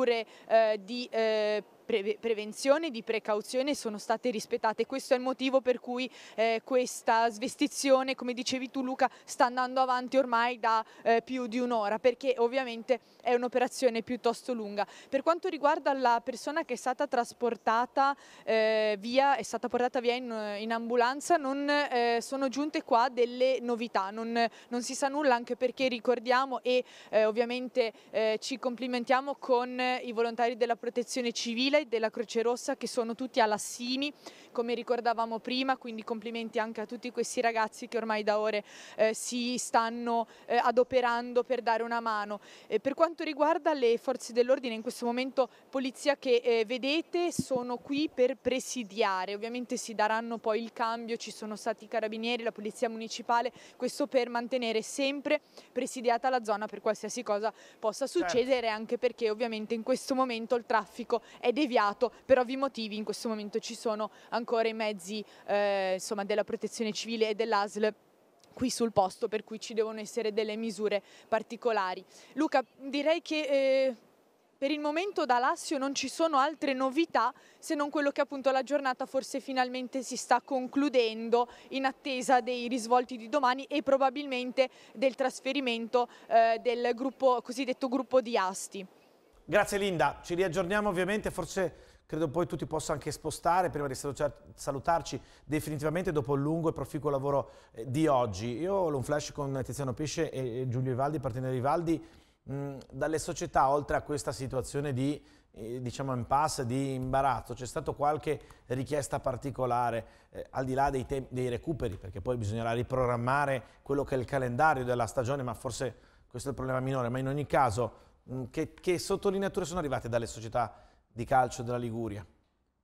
di eh, pre prevenzione e di precauzione sono state rispettate. Questo è il motivo per cui eh, questa svestizione, come dicevi tu Luca, sta andando avanti ormai da eh, più di un'ora perché ovviamente è un'operazione piuttosto lunga. Per quanto riguarda la persona che è stata trasportata eh, via, è stata portata via in, in ambulanza, non eh, sono giunte qua delle novità, non, non, si sa nulla anche perché ricordiamo e eh, ovviamente eh, ci complimentiamo con i volontari della protezione civile e della Croce Rossa che sono tutti alassini, come ricordavamo prima, quindi complimenti anche a tutti questi ragazzi che ormai da ore eh, si stanno eh, adoperando per dare una mano. Eh, per quanto riguarda le forze dell'ordine, in questo momento polizia che eh, vedete sono qui per presidiare, ovviamente si daranno poi il cambio, ci sono stati i carabinieri, la polizia municipale, questo per mantenere sempre presidiata la zona per qualsiasi cosa possa certo. succedere, certo. anche perché ovviamente in questo momento il traffico è devastato deviato, per ovvi motivi in questo momento ci sono ancora i mezzi eh, insomma, della protezione civile e dell'ASL qui sul posto per cui ci devono essere delle misure particolari. Luca direi che eh, per il momento da Lassio non ci sono altre novità se non quello che appunto la giornata forse finalmente si sta concludendo in attesa dei risvolti di domani e probabilmente del trasferimento eh, del gruppo, cosiddetto gruppo di Asti. Grazie Linda, ci riaggiorniamo ovviamente, forse credo poi tu ti possa anche spostare prima di salutarci definitivamente dopo il lungo e proficuo lavoro eh, di oggi. Io ho un flash con Tiziano Pesce e Giulio Ivaldi, partenere Ivaldi, mh, mm, dalle società oltre a questa situazione di eh, diciamo impasse, di imbarazzo, c'è stata qualche richiesta particolare eh, al di là dei, dei recuperi perché poi bisognerà riprogrammare quello che è il calendario della stagione ma forse questo è il problema minore ma in ogni caso Mm, che, che, sottolineature sono arrivate dalle società di calcio della Liguria?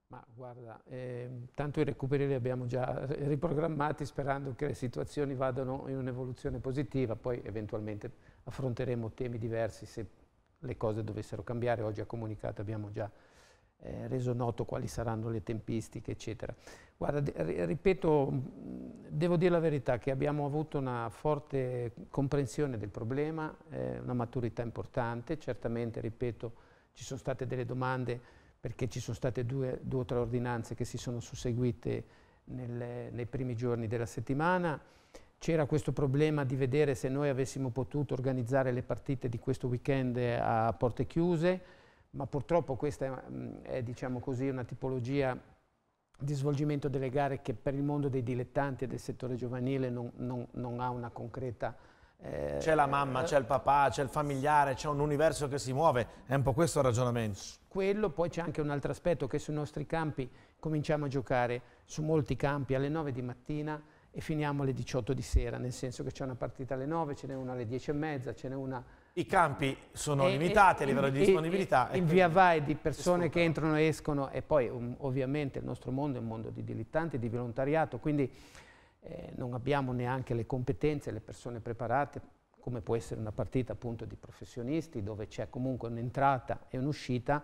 Ma guarda, eh, tanto i recuperi li abbiamo già riprogrammati sperando che le situazioni vadano in un'evoluzione positiva, poi eventualmente affronteremo temi diversi se le cose dovessero cambiare. Oggi a Comunicato abbiamo già eh, reso noto quali saranno le tempistiche, eccetera. Guarda, ripeto, mm, devo dire la verità che abbiamo avuto una forte comprensione del problema, eh, una maturità importante, certamente, ripeto, ci sono state delle domande perché ci sono state due, o tre ordinanze che si sono susseguite nel, nei primi giorni della settimana. C'era questo problema di vedere se noi avessimo potuto organizzare le partite di questo weekend a porte chiuse, ma purtroppo questa è, mm, è diciamo così, una tipologia di svolgimento delle gare che per il mondo dei dilettanti e del settore giovanile non, non, non ha una concreta... Eh, c'è la mamma, c'è il papà, c'è il familiare, c'è un universo che si muove, è un po' questo il ragionamento. Quello, poi c'è anche un altro aspetto che sui nostri campi cominciamo a giocare su molti campi alle 9 di mattina e finiamo alle 18 di sera, nel senso che c'è una partita alle 9, ce n'è una alle 10 e mezza, ce n'è una i campi sono e, limitati a livello e, di disponibilità. E, in via vai di persone che entrano e escono e poi um, ovviamente il nostro mondo è un mondo di dilettanti, di volontariato, quindi eh, non abbiamo neanche le competenze, le persone preparate, come può essere una partita appunto di professionisti dove c'è comunque un'entrata e un'uscita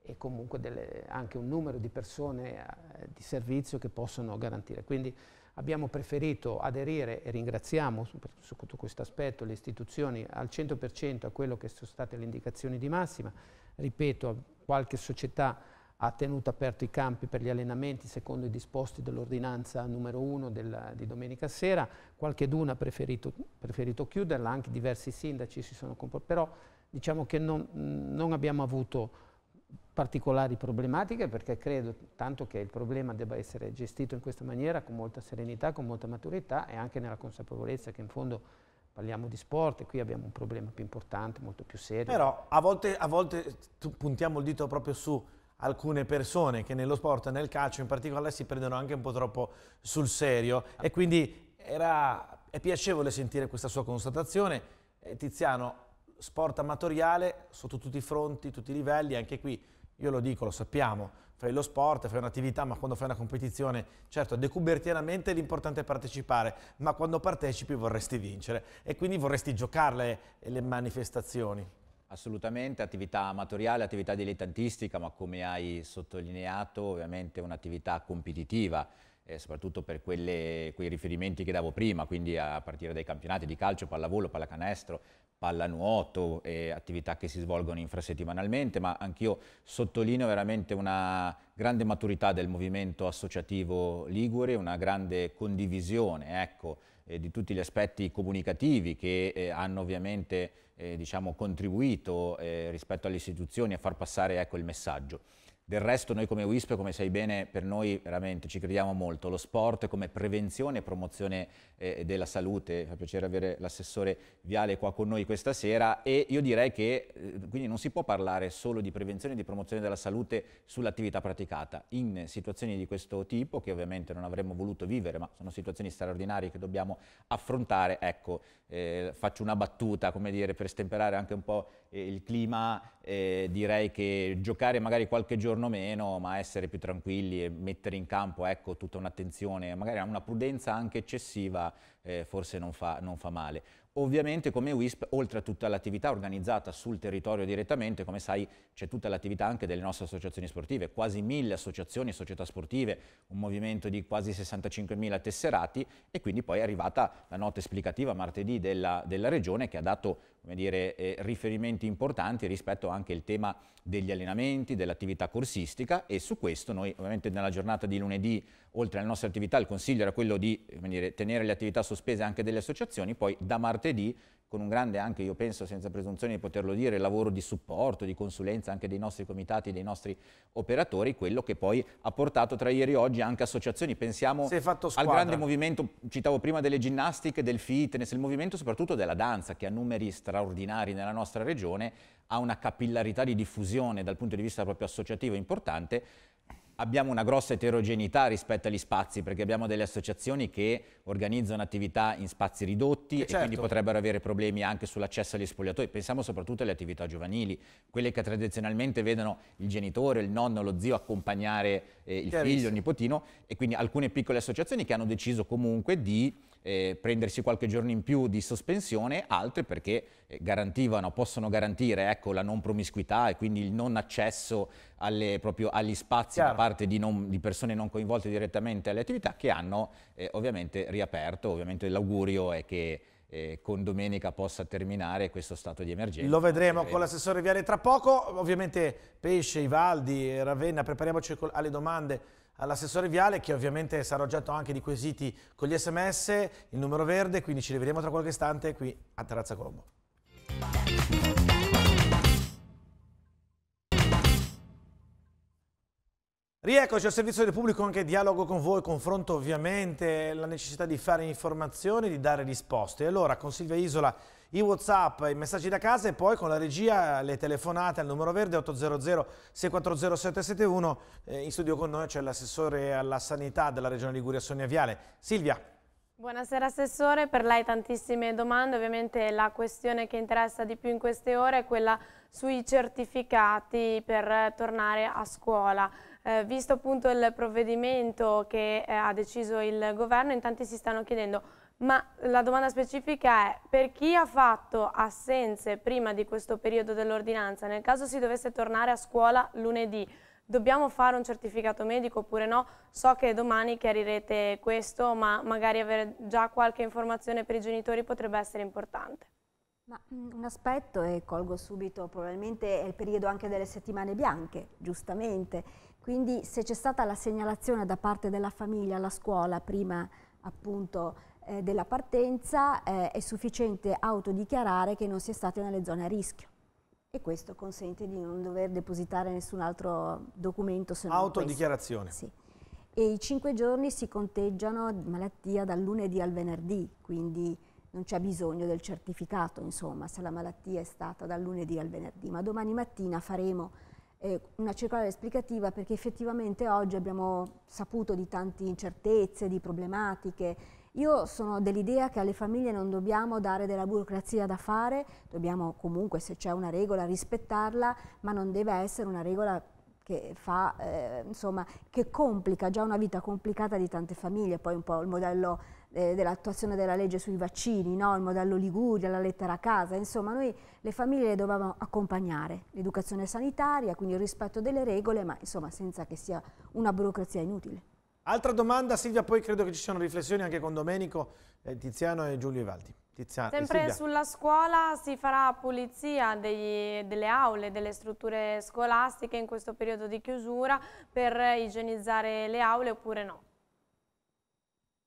e comunque delle, anche un numero di persone eh, di servizio che possono garantire. Quindi, Abbiamo preferito aderire, e ringraziamo sotto questo aspetto le istituzioni al 100% a quello che sono state le indicazioni di massima. Ripeto, qualche società ha tenuto aperto i campi per gli allenamenti secondo i disposti dell'ordinanza numero uno del, di domenica sera, qualche duna ha preferito, preferito, chiuderla, anche diversi sindaci si sono comportati, però diciamo che non, non abbiamo avuto particolari problematiche perché credo tanto che il problema debba essere gestito in questa maniera con molta serenità, con molta maturità e anche nella consapevolezza che in fondo parliamo di sport e qui abbiamo un problema più importante, molto più serio. Però a volte, a volte puntiamo il dito proprio su alcune persone che nello sport, nel calcio in particolare, si prendono anche un po' troppo sul serio ah. e quindi era, è piacevole sentire questa sua constatazione. Eh, Tiziano, sport amatoriale sotto tutti i fronti, tutti i livelli, anche qui io lo dico, lo sappiamo, fai lo sport, fai un'attività, ma quando fai una competizione, certo, decubertianamente l'importante è partecipare, ma quando partecipi vorresti vincere e quindi vorresti giocarle le manifestazioni. Assolutamente, attività amatoriale, attività dilettantistica, ma come hai sottolineato, ovviamente un'attività competitiva, eh, soprattutto per quelle, quei riferimenti che davo prima, quindi a partire dai campionati di calcio, pallavolo, pallacanestro, pallanuoto e attività che si svolgono infrasettimanalmente, ma anch'io sottolineo veramente una grande maturità del movimento associativo Ligure, una grande condivisione ecco, eh, di tutti gli aspetti comunicativi che eh, hanno ovviamente eh, diciamo, contribuito eh, rispetto alle istituzioni a far passare ecco, il messaggio. Del resto noi come WISP, come sai bene, per noi veramente ci crediamo molto. Lo sport come prevenzione e promozione eh, della salute, fa piacere avere l'assessore Viale qua con noi questa sera e io direi che eh, quindi non si può parlare solo di prevenzione e di promozione della salute sull'attività praticata. In situazioni di questo tipo, che ovviamente non avremmo voluto vivere, ma sono situazioni straordinarie che dobbiamo affrontare, ecco, eh, faccio una battuta, come dire, per stemperare anche un po' il clima, eh, direi che giocare magari qualche giorno meno, ma essere più tranquilli e mettere in campo ecco, tutta un'attenzione, magari una prudenza anche eccessiva, eh, forse non fa, non fa male. Ovviamente come WISP, oltre a tutta l'attività organizzata sul territorio direttamente, come sai c'è tutta l'attività anche delle nostre associazioni sportive, quasi mille associazioni, e società sportive, un movimento di quasi 65.000 tesserati e quindi poi è arrivata la nota esplicativa martedì della, della Regione che ha dato dire, eh, riferimenti importanti rispetto anche al tema degli allenamenti, dell'attività corsistica e su questo noi ovviamente nella giornata di lunedì, oltre alle nostre attività, il consiglio era quello di dire, tenere le attività sospese anche delle associazioni, poi da martedì con un grande anche, io penso, senza presunzione di poterlo dire, lavoro di supporto, di consulenza anche dei nostri comitati, dei nostri operatori, quello che poi ha portato tra ieri e oggi anche associazioni. Pensiamo al grande movimento, citavo prima delle ginnastiche, del fitness, il movimento soprattutto della danza che ha numeri straordinari nella nostra regione, ha una capillarità di diffusione dal punto di vista proprio associativo importante, abbiamo una grossa eterogeneità rispetto agli spazi, perché abbiamo delle associazioni che organizzano attività in spazi ridotti eh, e, e certo. quindi potrebbero avere problemi anche sull'accesso agli spogliatoi. Pensiamo soprattutto alle attività giovanili, quelle che tradizionalmente vedono il genitore, il nonno, lo zio accompagnare eh, il figlio, il nipotino, e quindi alcune piccole associazioni che hanno deciso comunque di eh, prendersi qualche giorno in più di sospensione, altre perché eh, garantivano, possono garantire ecco, la non promiscuità e quindi il non accesso alle, proprio agli spazi Chiaro. da parte di, non, di, persone non coinvolte direttamente alle attività che hanno eh, ovviamente riaperto, ovviamente l'augurio è che eh, con domenica possa terminare questo stato di emergenza. Lo vedremo eh, con l'assessore Viale tra poco, ovviamente Pesce, Ivaldi, Ravenna, prepariamoci alle domande all'assessore Viale che ovviamente sarà oggetto anche di quesiti con gli sms, il numero verde, quindi ci rivediamo tra qualche istante qui a Terrazza Colombo. Rieccoci al servizio del pubblico, anche dialogo con voi, confronto ovviamente, la necessità di fare informazioni, di dare risposte. E allora con Silvia Isola i whatsapp, i messaggi da casa e poi con la regia le telefonate al numero verde 800 640 771. Eh, in studio con noi c'è l'assessore alla sanità della regione Liguria Sonia Viale. Silvia. Buonasera Assessore, per lei tantissime domande, ovviamente la questione che interessa di più in queste ore è quella sui certificati per tornare a scuola. Eh, visto appunto il provvedimento che eh, ha deciso il governo, in tanti si stanno chiedendo ma la domanda specifica è per chi ha fatto assenze prima di questo periodo dell'ordinanza, nel caso si dovesse tornare a scuola lunedì, dobbiamo fare un certificato medico oppure no? So che domani chiarirete questo, ma magari avere già qualche informazione per i genitori potrebbe essere importante. Ma un aspetto, e colgo subito, probabilmente è il periodo anche delle settimane bianche, giustamente. Quindi se c'è stata la segnalazione da parte della famiglia alla scuola prima appunto eh, della partenza eh, è sufficiente autodichiarare che non si è stati nelle zone a rischio e questo consente di non dover depositare nessun altro documento se non Autodichiarazione. Sì. E i cinque giorni si conteggiano di malattia dal lunedì al venerdì, quindi non c'è bisogno del certificato, insomma, se la malattia è stata dal lunedì al venerdì, ma domani mattina faremo eh, una circolare esplicativa perché effettivamente oggi abbiamo saputo di tante incertezze, di problematiche, io sono dell'idea che alle famiglie non dobbiamo dare della burocrazia da fare, dobbiamo comunque se c'è una regola rispettarla, ma non deve essere una regola che, fa, eh, insomma, che complica già una vita complicata di tante famiglie, poi un po' il modello eh, dell'attuazione della legge sui vaccini, no? il modello Liguria, la lettera a casa, insomma noi le famiglie le dovevamo accompagnare, l'educazione sanitaria, quindi il rispetto delle regole, ma insomma senza che sia una burocrazia inutile. Altra domanda Silvia, poi credo che ci siano riflessioni anche con Domenico, eh, Tiziano e Giulio Ivaldi. Tiziano, eh, Sempre Silvia. sulla scuola si farà pulizia degli, delle aule, delle strutture scolastiche in questo periodo di chiusura per igienizzare le aule oppure no?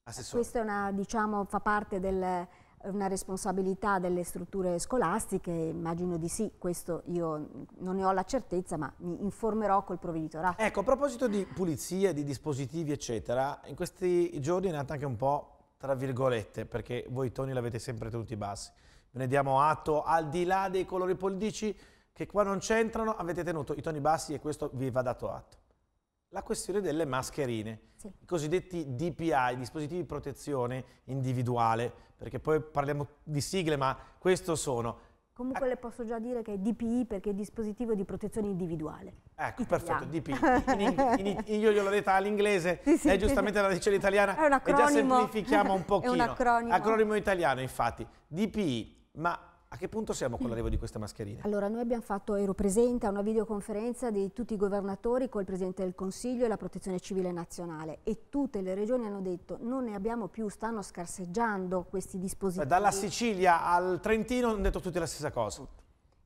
Assessore. è una, diciamo, fa parte del, una responsabilità delle strutture scolastiche? Immagino di sì, questo io non ne ho la certezza, ma mi informerò col provveditorato. Ah. Ecco, a proposito di pulizie, di dispositivi, eccetera, in questi giorni è nata anche un po', tra virgolette, perché voi toni l'avete sempre tenuti bassi. Ve ne diamo atto, al di là dei colori politici che qua non c'entrano, avete tenuto i toni bassi e questo vi va dato atto. La questione delle mascherine, sì. i cosiddetti DPI, dispositivi di protezione individuale, perché poi parliamo di sigle, ma questo sono... Comunque eh. le posso già dire che è DPI perché è dispositivo di protezione individuale. Ecco, Italiano. perfetto, DPI. In, in, in, io gliel'ho detta all'inglese, sì, sì. lei giustamente la dice all'italiana. È un acronimo. E già semplifichiamo un pochino. è un acronimo. Acronimo italiano, infatti. DPI, ma a che punto siamo con l'arrivo di queste mascherine? Allora, noi abbiamo fatto, ero presente a una videoconferenza di tutti i governatori col Presidente del Consiglio e la Protezione Civile Nazionale e tutte le regioni hanno detto non ne abbiamo più, stanno scarseggiando questi dispositivi. dalla Sicilia al Trentino hanno detto tutti la stessa cosa.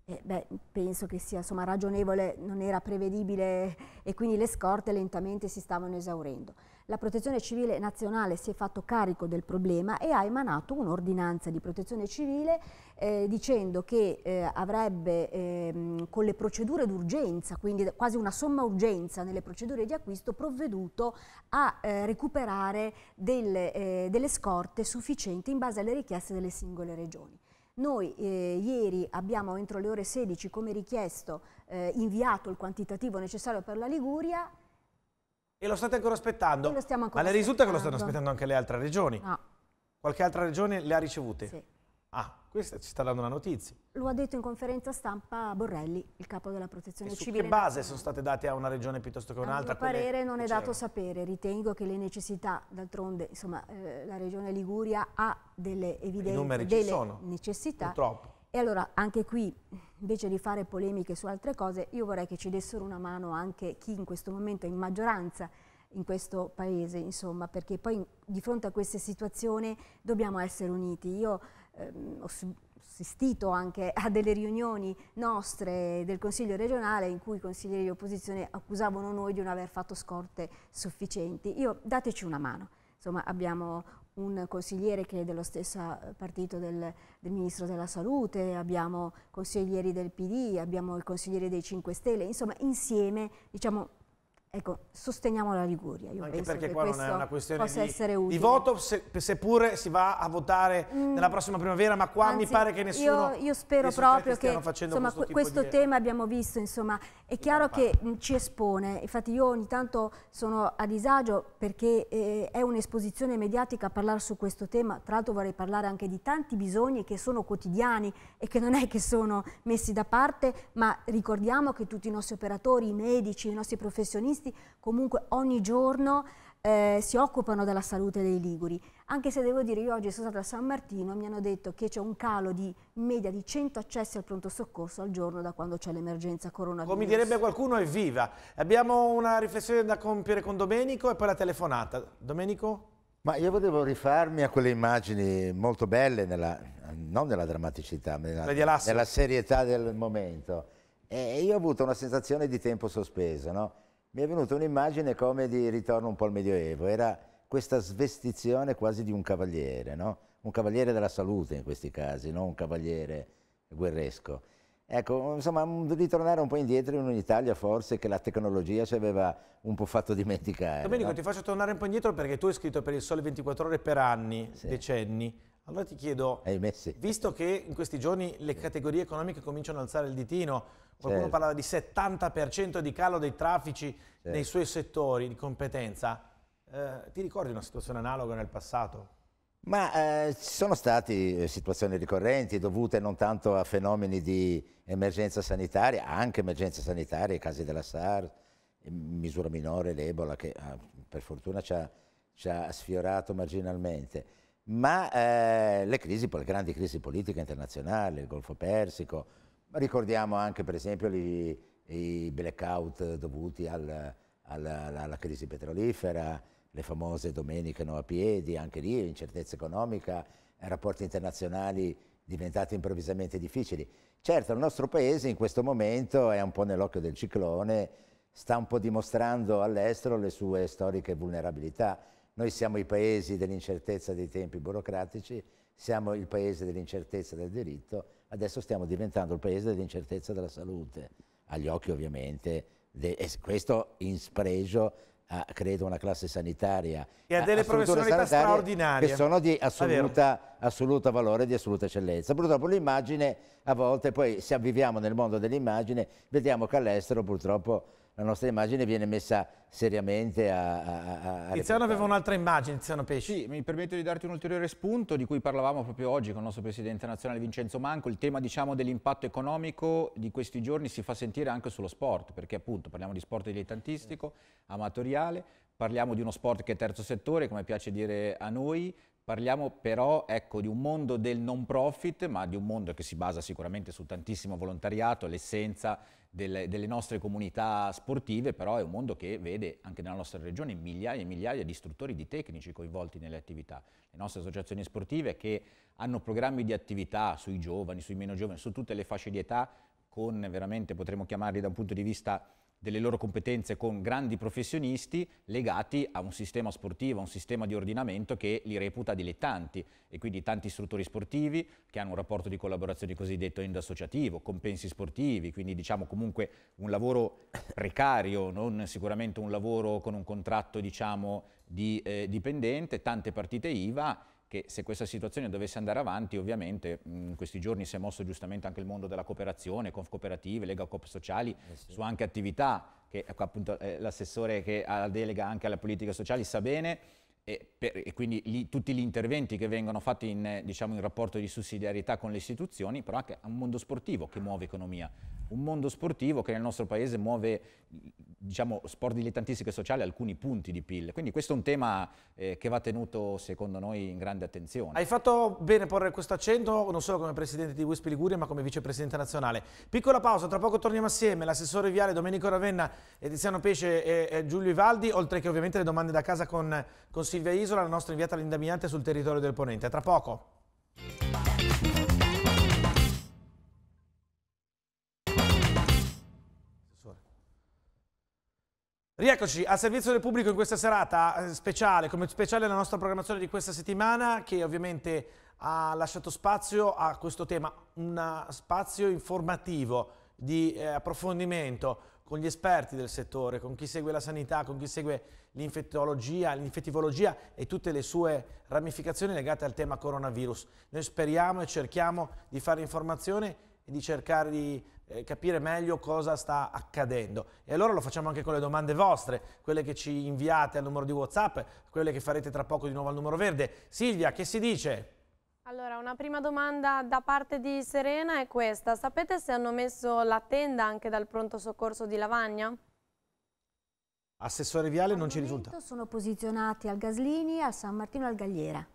Eh, beh, penso che sia insomma, ragionevole, non era prevedibile e quindi le scorte lentamente si stavano esaurendo. La Protezione Civile Nazionale si è fatto carico del problema e ha emanato un'ordinanza di protezione civile eh, dicendo che eh, avrebbe ehm, con le procedure d'urgenza, quindi quasi una somma urgenza nelle procedure di acquisto, provveduto a eh, recuperare delle, eh, delle scorte sufficienti in base alle richieste delle singole regioni. Noi eh, ieri abbiamo entro le ore 16, come richiesto, eh, inviato il quantitativo necessario per la Liguria, e lo state ancora aspettando? Ancora Ma le risulta che lo stanno aspettando anche le altre regioni? No. Qualche altra regione le ha ricevute? Sì. Ah, questa ci sta dando una notizia. Lo ha detto in conferenza stampa Borrelli, il capo della protezione e civile. Su che base sono state date a una regione piuttosto che a un'altra? A mio parere non è dato sapere, ritengo che le necessità, d'altronde eh, la regione Liguria ha delle evidenti I numeri delle necessità. Purtroppo e allora anche qui, invece di fare polemiche su altre cose, io vorrei che ci dessero una mano anche chi in questo momento è in maggioranza in questo paese, insomma, perché poi di fronte a queste situazioni dobbiamo essere uniti. Io ehm, ho assistito anche a delle riunioni nostre del Consiglio regionale in cui i consiglieri di opposizione accusavano noi di non aver fatto scorte sufficienti. Io dateci una mano, insomma abbiamo un consigliere che è dello stesso eh, partito del, del, Ministro della Salute, abbiamo consiglieri del PD, abbiamo il consigliere dei 5 Stelle, insomma insieme diciamo, Ecco, sosteniamo la Liguria. Io Anche perché qua non è una questione di, di, voto, se, seppure si va a votare mm. nella prossima primavera, ma qua Anzi, mi pare che nessuno... Io, io spero proprio che, insomma, questo, questo di... tema abbiamo visto, insomma, è chiaro che ci espone. Infatti io ogni tanto sono a disagio perché eh, è un'esposizione mediatica a parlare su questo tema. Tra l'altro vorrei parlare anche di tanti bisogni che sono quotidiani e che non è che sono messi da parte, ma ricordiamo che tutti i nostri operatori, i medici, i nostri professionisti, professionisti comunque ogni giorno eh, si occupano della salute dei Liguri. Anche se devo dire, io oggi sono stata a San Martino e mi hanno detto che c'è un calo di media di 100 accessi al pronto soccorso al giorno da quando c'è l'emergenza coronavirus. Come direbbe qualcuno, evviva! Abbiamo una riflessione da compiere con Domenico e poi la telefonata. Domenico? Ma io volevo rifarmi a quelle immagini molto belle, nella, non nella drammaticità, ma nella, nella serietà del momento. E io ho avuto una sensazione di tempo sospeso, no? mi è venuta un'immagine come di ritorno un po' al Medioevo, era questa svestizione quasi di un cavaliere, no? un cavaliere della salute in questi casi, non un cavaliere guerresco. Ecco, insomma, ritornare un po' indietro in un'Italia forse che la tecnologia ci aveva un po' fatto dimenticare. Domenico, no? ti faccio tornare un po' indietro perché tu hai scritto per il Sole 24 Ore per anni, sì. decenni. Allora ti chiedo, eh, visto che in questi giorni le categorie economiche cominciano ad alzare il ditino, qualcuno certo. parlava di 70% di calo dei traffici certo. nei suoi settori di competenza, eh, ti ricordi una situazione analoga nel passato? Ma eh, ci sono state eh, situazioni ricorrenti dovute non tanto a fenomeni di emergenza sanitaria, anche emergenze sanitarie, i casi della SARS, misura minore, l'Ebola, che ah, per fortuna ci ha, ci ha sfiorato marginalmente ma eh, le crisi, le grandi crisi politiche internazionali, il Golfo Persico, ricordiamo anche per esempio i, i blackout dovuti al, al, alla crisi petrolifera, le famose domeniche no a piedi, anche lì incertezza economica, rapporti internazionali diventati improvvisamente difficili. Certo, il nostro paese in questo momento è un po' nell'occhio del ciclone, sta un po' dimostrando all'estero le sue storiche vulnerabilità noi siamo i paesi dell'incertezza dei tempi burocratici, siamo il paese dell'incertezza del diritto, adesso stiamo diventando il paese dell'incertezza della salute, agli occhi ovviamente, e questo in spregio a, credo, una classe sanitaria. E a delle professionalità straordinarie. Che sono di ah, assoluta, assoluta, valore, di assoluta eccellenza. Purtroppo l'immagine, a volte poi se avviviamo nel mondo dell'immagine, vediamo che all'estero purtroppo la nostra immagine viene messa seriamente a... a, a Tiziano aveva un'altra immagine, Tiziano Pesci. Sì, mi permetto di darti un ulteriore spunto di cui parlavamo proprio oggi con il nostro Presidente nazionale Vincenzo Manco, il tema diciamo, dell'impatto economico di questi giorni si fa sentire anche sullo sport, perché appunto parliamo di sport dilettantistico, amatoriale, parliamo di uno sport che è terzo settore, come piace dire a noi, Parliamo però ecco, di un mondo del non profit, ma di un mondo che si basa sicuramente su tantissimo volontariato, l'essenza delle, delle, nostre comunità sportive, però è un mondo che vede anche nella nostra regione migliaia e migliaia di istruttori, di tecnici coinvolti nelle attività. Le nostre associazioni sportive che hanno programmi di attività sui giovani, sui meno giovani, su tutte le fasce di età, con veramente, potremmo chiamarli da un punto di vista delle loro competenze con grandi professionisti legati a un sistema sportivo, a un sistema di ordinamento che li reputa dilettanti e quindi tanti istruttori sportivi che hanno un rapporto di collaborazione cosiddetto endo-associativo, compensi sportivi, quindi diciamo comunque un lavoro precario, non sicuramente un lavoro con un contratto diciamo di eh, dipendente, tante partite IVA che se questa situazione dovesse andare avanti, ovviamente in questi giorni si è mosso giustamente anche il mondo della cooperazione, conf cooperative, Lega Coop Sociali, eh sì. su anche attività che ecco, appunto eh, l'assessore che ha la delega anche alle politiche sociali sa bene, e, per, e quindi gli, tutti gli interventi che vengono fatti in, eh, diciamo, in rapporto di sussidiarietà con le istituzioni, però anche a un mondo sportivo che muove economia, un mondo sportivo che nel nostro paese muove diciamo, sport dilettantistico e sociale alcuni punti di PIL. Quindi questo è un tema eh, che va tenuto secondo noi in grande attenzione. Hai fatto bene porre questo accento non solo come presidente di Wisp Liguria ma come vicepresidente nazionale. Piccola pausa, tra poco torniamo assieme, l'assessore Viale Domenico Ravenna, Tiziano Pesce e, e Giulio Ivaldi, oltre che ovviamente le domande da casa con consigliere Silvia Isola, la nostra inviata all'indaminante sul territorio del Ponente. A tra poco. Rieccoci al servizio del pubblico in questa serata eh, speciale, come speciale la nostra programmazione di questa settimana che ovviamente ha lasciato spazio a questo tema, un spazio informativo di eh, approfondimento, con gli esperti del settore, con chi segue la sanità, con chi segue l'infettologia, l'infettivologia e tutte le sue ramificazioni legate al tema coronavirus. Noi speriamo e cerchiamo di fare informazione e di cercare di eh, capire meglio cosa sta accadendo. E allora lo facciamo anche con le domande vostre, quelle che ci inviate al numero di WhatsApp, quelle che farete tra poco di nuovo al numero verde. Silvia, che si dice? Allora, una prima domanda da parte di Serena è questa. Sapete se hanno messo la tenda anche dal pronto soccorso di Lavagna? Assessore Viale Al non ci risulta. Sono posizionati al Gaslini, al San Martino e al Galliera.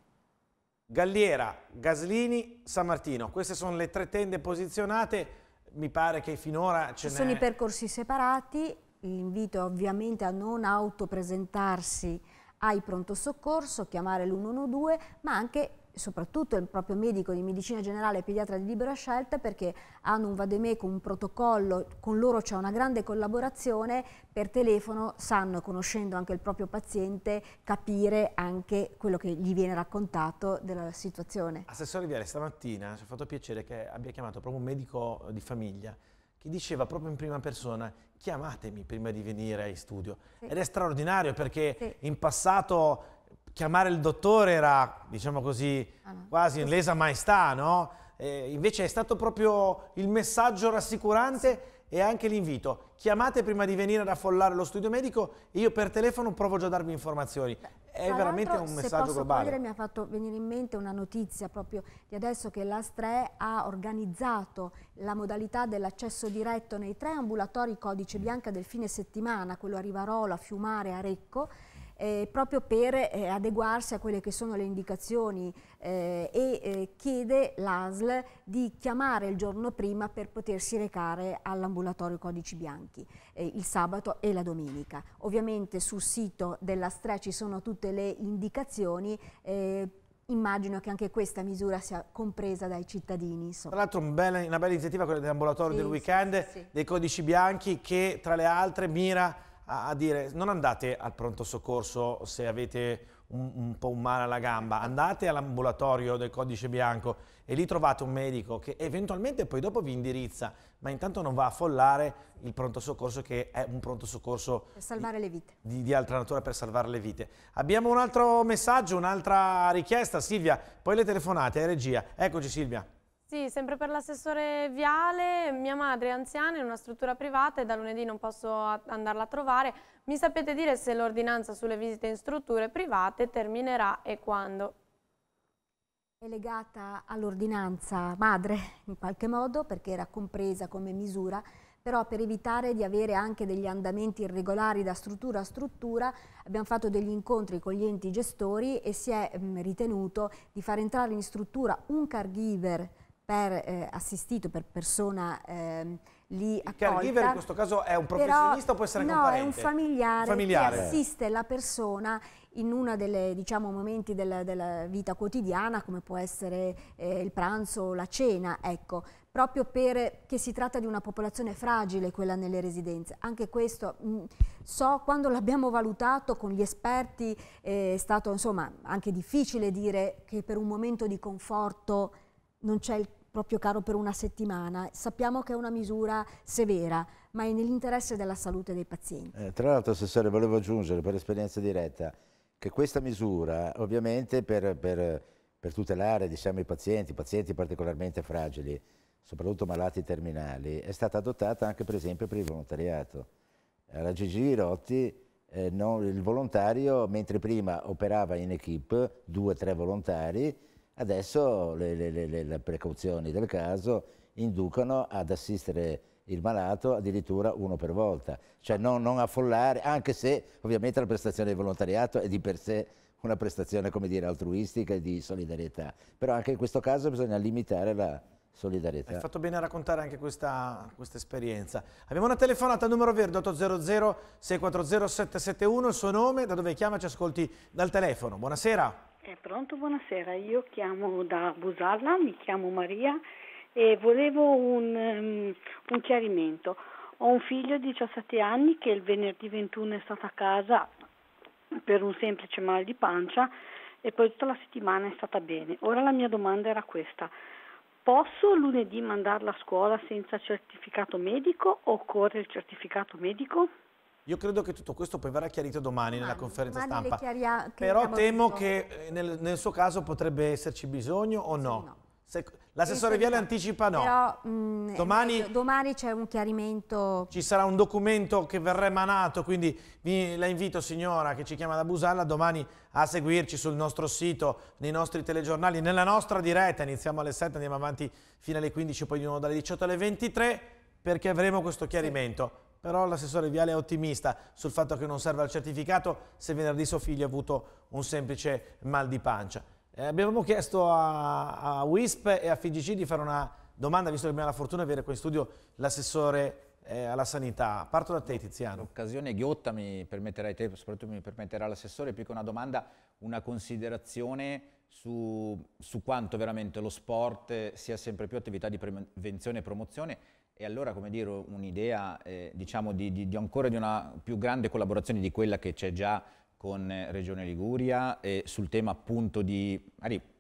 Galliera, Gaslini, San Martino. Queste sono le tre tende posizionate. Mi pare che finora ce ne sono i percorsi separati. L'invito è ovviamente a non autopresentarsi ai pronto soccorso, chiamare l'112, ma anche soprattutto il proprio medico di medicina generale e pediatra di libera scelta perché hanno un vademecum, un protocollo, con loro c'è una grande collaborazione, per telefono sanno, conoscendo anche il proprio paziente, capire anche quello che gli viene raccontato della situazione. Assessore Viale, stamattina ci ha fatto piacere che abbia chiamato proprio un medico di famiglia che diceva proprio in prima persona chiamatemi prima di venire in studio. Sì. Ed è straordinario perché sì. in passato chiamare il dottore era, diciamo così, ah, quasi in lesa maestà, no? Eh, invece è stato proprio il messaggio rassicurante e anche l'invito. Chiamate prima di venire ad affollare lo studio medico e io per telefono provo già a darvi informazioni. È Tra veramente un messaggio globale. Cogliere, mi ha fatto venire in mente una notizia proprio di adesso che l'ASTRE ha organizzato la modalità dell'accesso diretto nei tre ambulatori codice bianca del fine settimana, quello a Rivarola, Fiumare e Arecco, eh, proprio per eh, adeguarsi a quelle che sono le indicazioni eh, e eh, chiede l'ASL di chiamare il giorno prima per potersi recare all'ambulatorio Codici Bianchi eh, il sabato e la domenica. Ovviamente sul sito della STRE ci sono tutte le indicazioni eh, immagino che anche questa misura sia compresa dai cittadini. Insomma. Tra l'altro un una bella iniziativa quella dell'ambulatorio sì, del weekend, sì, sì. dei codici bianchi che tra le altre mira a, dire non andate al pronto soccorso se avete un, un, po' un male alla gamba, andate all'ambulatorio del codice bianco e lì trovate un medico che eventualmente poi dopo vi indirizza, ma intanto non va a affollare il pronto soccorso che è un pronto soccorso per salvare di, le vite. Di, di, altra natura per salvare le vite. Abbiamo un altro messaggio, un'altra richiesta, Silvia, poi le telefonate, è regia. Eccoci Silvia. Sì, sempre per l'assessore Viale, mia madre è anziana in una struttura privata e da lunedì non posso andarla a trovare. Mi sapete dire se l'ordinanza sulle visite in strutture private terminerà e quando? È legata all'ordinanza madre in qualche modo perché era compresa come misura però per evitare di avere anche degli andamenti irregolari da struttura a struttura abbiamo fatto degli incontri con gli enti gestori e si è mh, mm, ritenuto di far entrare in struttura un caregiver per eh, assistito, per persona eh, lì Il accolta. Il caregiver in questo caso è un professionista però, o può essere no, un parente? No, è un familiare, familiare. che assiste la persona in uno dei diciamo, momenti della, della, vita quotidiana, come può essere eh, il pranzo o la cena, ecco, proprio perché si tratta di una popolazione fragile, quella nelle residenze. Anche questo, mh, mm, so, quando l'abbiamo valutato con gli esperti, eh, è stato insomma, anche difficile dire che per un momento di conforto non c'è il proprio caro per una settimana. Sappiamo che è una misura severa, ma è nell'interesse della salute dei pazienti. Eh, tra l'altro, Assessore, volevo aggiungere per esperienza diretta che questa misura, ovviamente per, per, per tutelare diciamo, i pazienti, pazienti particolarmente fragili, soprattutto malati terminali, è stata adottata anche per esempio per il volontariato. Alla Gigi Rotti eh, non, il volontario, mentre prima operava in equip, due o tre volontari, Adesso le, le, le, le precauzioni del caso inducono ad assistere il malato addirittura uno per volta, cioè non, non, affollare, anche se ovviamente la prestazione di volontariato è di per sé una prestazione come dire altruistica e di solidarietà, però anche in questo caso bisogna limitare la solidarietà. Hai fatto bene a raccontare anche questa, questa esperienza. Abbiamo una telefonata al numero verde 800 640 771, il suo nome, da dove chiama ci ascolti dal telefono. Buonasera. È pronto, buonasera. Io chiamo da Busalla, mi chiamo Maria e volevo un, um, un chiarimento. Ho un figlio di 17 anni che il venerdì 21 è stato a casa per un semplice mal di pancia e poi tutta la settimana è stata bene. Ora la mia domanda era questa. Posso lunedì mandarla a scuola senza certificato medico o occorre il certificato medico? Io credo che tutto questo poi verrà chiarito domani, domani nella conferenza domani stampa. Però temo che eh, nel, nel, suo caso potrebbe esserci bisogno o no? Sì, no. l'assessore Viale anticipa no. Però, mh, mm, domani, domani c'è un chiarimento. Ci sarà un documento che verrà emanato, quindi vi, la invito signora che ci chiama da Busalla domani a seguirci sul nostro sito, nei nostri telegiornali, nella nostra diretta, iniziamo alle 7, andiamo avanti fino alle 15, poi di nuovo dalle 18 alle 23 perché avremo questo chiarimento. Sì però l'assessore Viale è ottimista sul fatto che non serva il certificato se venerdì suo figlio ha avuto un semplice mal di pancia. Eh, abbiamo chiesto a, a WISP e a FIGC di fare una domanda, visto che abbiamo la fortuna di avere qui in studio l'assessore eh, alla sanità. Parto da te Tiziano. L'occasione ghiotta mi permetterai te, soprattutto mi permetterà l'assessore, più che una domanda, una considerazione su, su quanto veramente lo sport sia sempre più attività di prevenzione e promozione e allora, come dire, un'idea eh, diciamo di, di, di ancora di una più grande collaborazione di quella che c'è già con eh, Regione Liguria e sul tema appunto di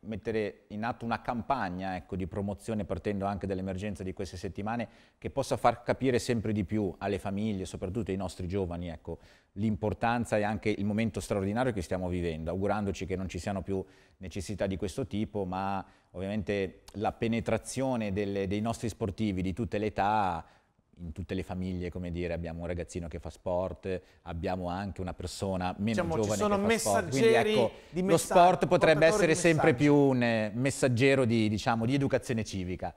mettere in atto una campagna ecco, di promozione partendo anche dall'emergenza di queste settimane che possa far capire sempre di più alle famiglie, soprattutto ai nostri giovani, ecco, l'importanza e anche il momento straordinario che stiamo vivendo, augurandoci che non ci siano più necessità di questo tipo, ma ovviamente la penetrazione delle, dei nostri sportivi di tutte le età in tutte le famiglie, come dire, abbiamo un ragazzino che fa sport, abbiamo anche una persona meno diciamo, giovane ci sono che fa sport. Quindi ecco, di lo sport potrebbe essere sempre più un eh, messaggero di, diciamo, di educazione civica.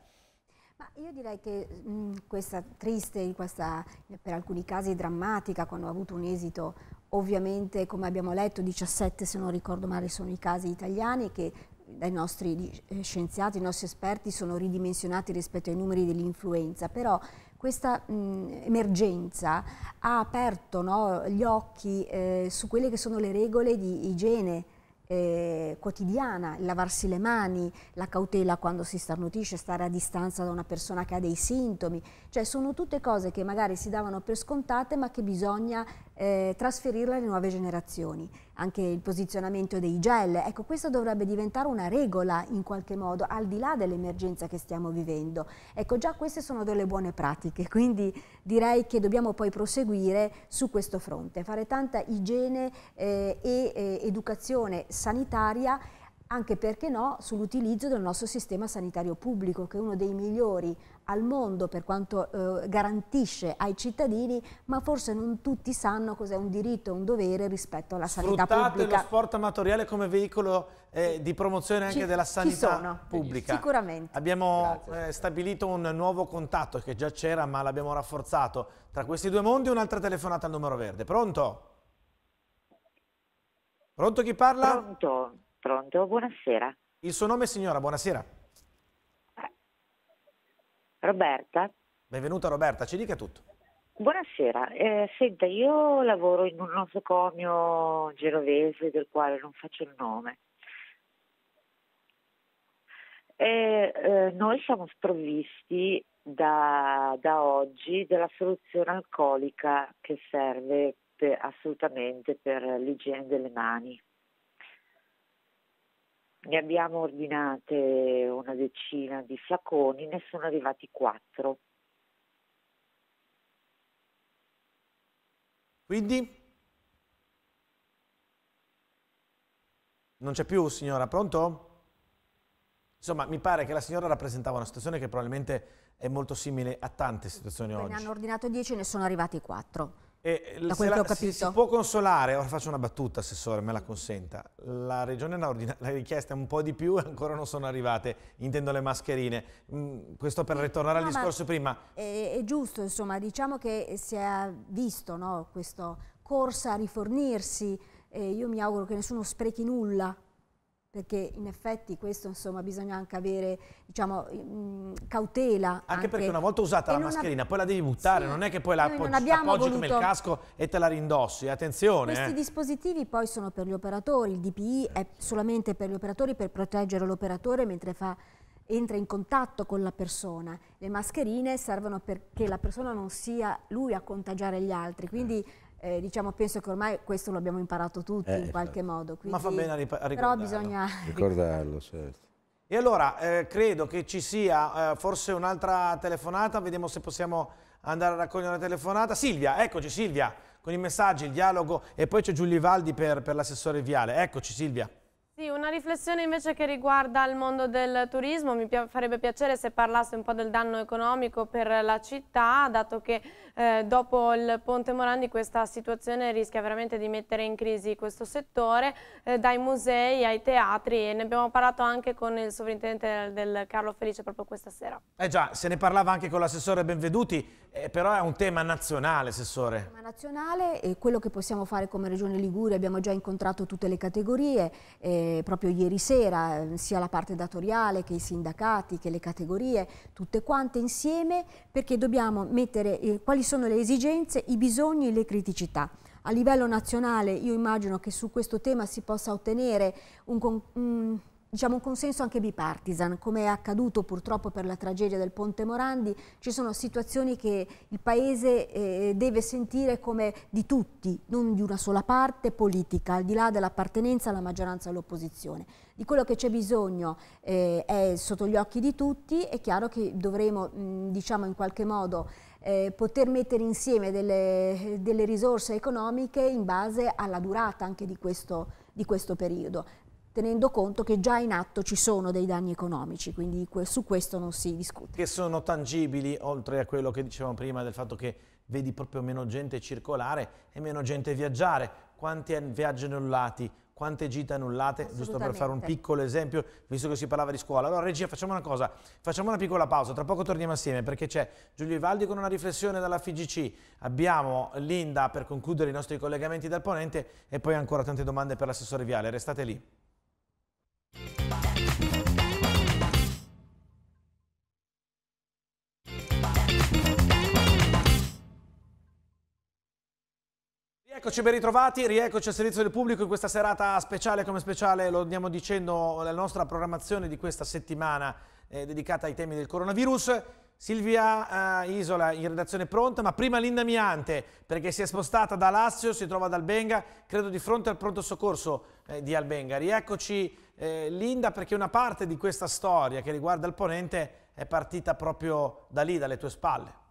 Ma io direi che mh, mm, questa triste, questa, per alcuni casi drammatica, quando ha avuto un esito ovviamente come abbiamo letto 17 se non ricordo male sono i casi italiani che dai nostri eh, scienziati, i nostri esperti sono ridimensionati rispetto ai numeri dell'influenza, però questa mh, emergenza ha aperto no, gli occhi eh, su quelle che sono le regole di igiene eh, quotidiana, lavarsi le mani, la cautela quando si starnutisce, stare a distanza da una persona che ha dei sintomi, cioè sono tutte cose che magari si davano per scontate ma che bisogna eh, trasferirla alle nuove generazioni. Anche il posizionamento dei gel, ecco questa dovrebbe diventare una regola in qualche modo, al di là dell'emergenza che stiamo vivendo. Ecco già queste sono delle buone pratiche, quindi direi che dobbiamo poi proseguire su questo fronte, fare tanta igiene eh, e eh, educazione sanitaria anche perché no, sull'utilizzo del nostro sistema sanitario pubblico, che è uno dei migliori al mondo per quanto eh, garantisce ai cittadini, ma forse non tutti sanno cos'è un diritto e un dovere rispetto alla Sfruttate sanità pubblica. lo sport amatoriale come veicolo eh, di promozione anche ci, della sanità pubblica. Sicuramente. Abbiamo eh, stabilito un nuovo contatto che già c'era ma l'abbiamo rafforzato. Tra questi due mondi un'altra telefonata al numero verde. Pronto? Pronto chi parla? Pronto, pronto, buonasera. Il suo nome è signora, buonasera. Roberta. Benvenuta Roberta, ci dica tutto. Buonasera, eh, senta, io lavoro in un nosocomio genovese del quale non faccio il nome. E, eh, noi siamo sprovvisti da, da, oggi della soluzione alcolica che serve per, assolutamente per l'igiene delle mani. Ne abbiamo ordinate una decina di flaconi, ne sono arrivati quattro. Quindi? Non c'è più signora, pronto? Insomma, mi pare che la signora rappresentava una situazione che probabilmente è molto simile a tante situazioni oggi. Ne hanno ordinato 10 e ne sono arrivati 4. E da quello che ho capito. Si può consolare, ora faccio una battuta, Assessore, me la consenta. La Regione ha ordinata, richiesta un po' di più e ancora non sono arrivate, intendo le mascherine. Mm, questo per eh, ritornare no, al discorso prima. È, è, giusto, insomma, diciamo che si è visto no, questa corsa a rifornirsi. Eh, io mi auguro che nessuno sprechi nulla perché in effetti questo insomma bisogna anche avere diciamo mh, cautela anche, anche, perché una volta usata la mascherina poi la devi buttare sì, non è che poi la appoggi, appoggi voluto... come il casco e te la rindossi attenzione questi eh. dispositivi poi sono per gli operatori il DPI eh, è solamente per gli operatori per proteggere l'operatore mentre fa entra in contatto con la persona. Le mascherine servono perché la persona non sia lui a contagiare gli altri, quindi eh eh, diciamo, penso che ormai questo lo abbiamo imparato tutti eh, in qualche certo. modo. Quindi, Ma fa bene a, rip- a ricordarlo. Però bisogna ricordarlo, certo. E allora eh, credo che ci sia eh, forse un'altra telefonata, vediamo se possiamo andare a raccogliere una telefonata. Silvia, eccoci Silvia, con i messaggi, il dialogo e poi c'è Giulio Valdi per, per l'assessore Viale. Eccoci Silvia. Sì, una riflessione invece che riguarda il mondo del turismo, mi farebbe piacere se parlasse un po' del danno economico per la città, dato che eh, dopo il Ponte Morandi questa situazione rischia veramente di mettere in crisi questo settore, eh, dai musei ai teatri e ne abbiamo parlato anche con il sovrintendente del, del Carlo Felice proprio questa sera. Eh già, se ne parlava anche con l'assessore Benveduti, eh, però è un tema nazionale, assessore. Un tema nazionale e quello che possiamo fare come Regione Liguria, abbiamo già incontrato tutte le categorie, eh, proprio ieri sera, eh, sia la parte datoriale che i sindacati, che le categorie, tutte quante insieme, perché dobbiamo mettere eh, quali sono le esigenze, i bisogni e le criticità. A livello nazionale io immagino che su questo tema si possa ottenere un, un, diciamo, un consenso anche bipartisan, come è accaduto purtroppo per la tragedia del Ponte Morandi, ci sono situazioni che il Paese eh, deve sentire come di tutti, non di una sola parte politica, al di là dell'appartenenza alla maggioranza e all'opposizione. Di quello che c'è bisogno eh, è sotto gli occhi di tutti, è chiaro che dovremo mh, diciamo in qualche modo eh, poter mettere insieme delle, delle, risorse economiche in base alla durata anche di questo, di questo, periodo tenendo conto che già in atto ci sono dei danni economici, quindi su questo non si discute. Che sono tangibili, oltre a quello che dicevamo prima, del fatto che vedi proprio meno gente circolare e meno gente viaggiare. Quanti viaggi annullati? quante gite annullate, giusto per fare un piccolo esempio, visto che si parlava di scuola. Allora regia, facciamo una cosa, facciamo una piccola pausa, tra poco torniamo assieme perché c'è Giulio Ivaldi con una riflessione dalla FGC, abbiamo Linda per concludere i nostri collegamenti dal Ponente e poi ancora tante domande per l'assessore Viale, restate lì. Rieccoci, ben ritrovati, rieccoci al servizio del pubblico in questa serata speciale, come speciale lo andiamo dicendo, la nostra programmazione di questa settimana eh, dedicata ai temi del coronavirus. Silvia eh, Isola in redazione pronta, ma prima Linda Miante, perché si è spostata da Lazio, si trova ad Albenga, credo di fronte al pronto soccorso eh, di Albenga. Rieccoci eh, Linda, perché una parte di questa storia che riguarda il ponente è partita proprio da lì, dalle tue spalle.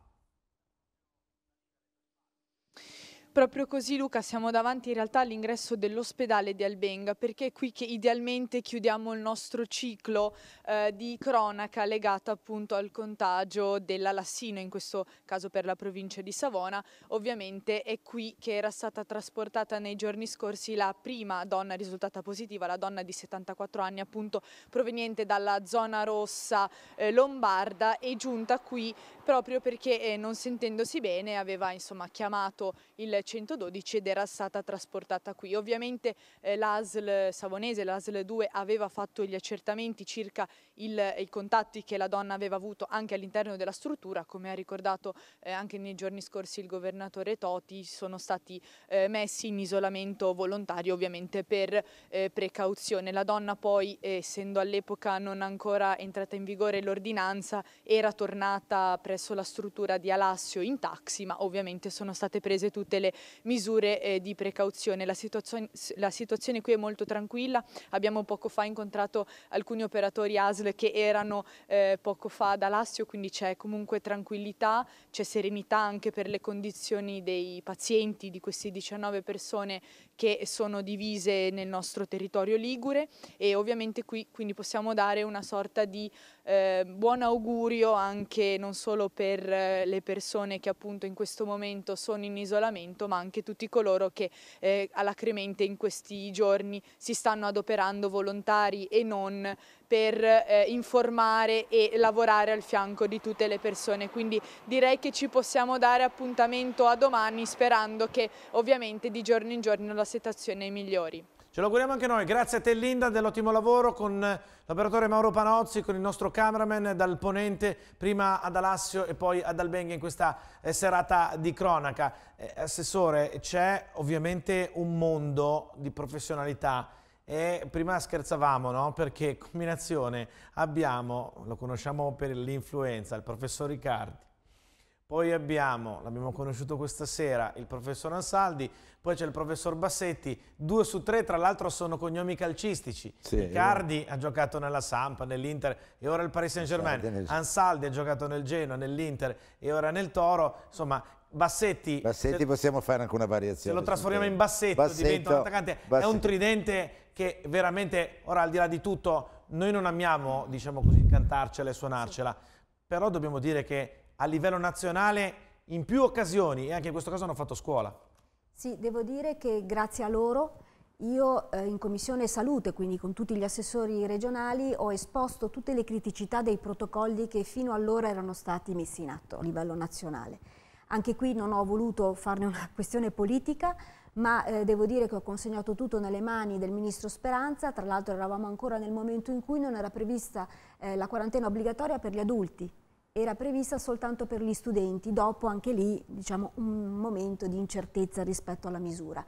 Proprio così Luca, siamo davanti in realtà all'ingresso dell'ospedale di Albenga perché è qui che idealmente chiudiamo il nostro ciclo eh, di cronaca legato appunto al contagio della Lassino, in questo caso per la provincia di Savona. Ovviamente è qui che era stata trasportata nei giorni scorsi la prima donna risultata positiva, la donna di 74 anni appunto proveniente dalla zona rossa eh, lombarda e giunta qui proprio perché eh, non sentendosi bene aveva insomma chiamato il 112 ed era stata trasportata qui. Ovviamente eh, l'ASL savonese, l'ASL 2, aveva fatto gli accertamenti circa il, eh, i contatti che la donna aveva avuto anche all'interno della struttura, come ha ricordato eh, anche nei giorni scorsi il governatore Toti, sono stati eh, messi in isolamento volontario ovviamente per eh, precauzione. La donna poi, essendo all'epoca non ancora entrata in vigore l'ordinanza, era tornata presso la struttura di Alassio in taxi, ma ovviamente sono state prese tutte le misure eh, di precauzione. La situazione, la situazione qui è molto tranquilla, abbiamo poco fa incontrato alcuni operatori ASL isole che erano eh, poco fa da Alassio, quindi c'è comunque tranquillità, c'è serenità anche per le condizioni dei pazienti, di queste 19 persone che sono divise nel nostro territorio ligure e ovviamente qui quindi possiamo dare una sorta di eh, buon augurio anche non solo per eh, le persone che appunto in questo momento sono in isolamento ma anche tutti coloro che eh, alacremente in questi giorni si stanno adoperando volontari e non per eh, informare e lavorare al fianco di tutte le persone quindi direi che ci possiamo dare appuntamento a domani sperando che ovviamente di giorno in giorno la situazione migliori. Ce lo auguriamo anche noi. Grazie a te Linda dell'ottimo lavoro con eh, l'operatore Mauro Panozzi, con il nostro cameraman dal Ponente, prima ad Alassio e poi ad Albenga in questa eh, serata di cronaca. Eh, assessore, c'è ovviamente un mondo di professionalità e prima scherzavamo, no? Perché combinazione abbiamo, lo conosciamo per l'influenza, il professor Riccardi, poi abbiamo, l'abbiamo conosciuto questa sera, il professor Ansaldi, poi c'è il professor Bassetti, due su tre tra l'altro sono cognomi calcistici. Sì, Riccardi ha giocato nella Sampa, nell'Inter e ora il Paris Saint Germain. Nel... Ansaldi ha giocato nel Genoa, nell'Inter e ora nel Toro. Insomma, Bassetti... Bassetti se... possiamo fare anche una variazione. Se lo trasformiamo in Bassetto, Bassetto diventa un attaccante. Bassetto. È un tridente che veramente, ora al di là di tutto, noi non amiamo, diciamo così, cantarcela e suonarcela, però dobbiamo dire che a livello nazionale in più occasioni e anche in questo caso hanno fatto scuola. Sì, devo dire che grazie a loro io eh, in Commissione Salute, quindi con tutti gli assessori regionali, ho esposto tutte le criticità dei protocolli che fino allora erano stati messi in atto a livello nazionale. Anche qui non ho voluto farne una questione politica, ma eh, devo dire che ho consegnato tutto nelle mani del Ministro Speranza, tra l'altro eravamo ancora nel momento in cui non era prevista eh, la quarantena obbligatoria per gli adulti, era prevista soltanto per gli studenti, dopo anche lì diciamo, un momento di incertezza rispetto alla misura.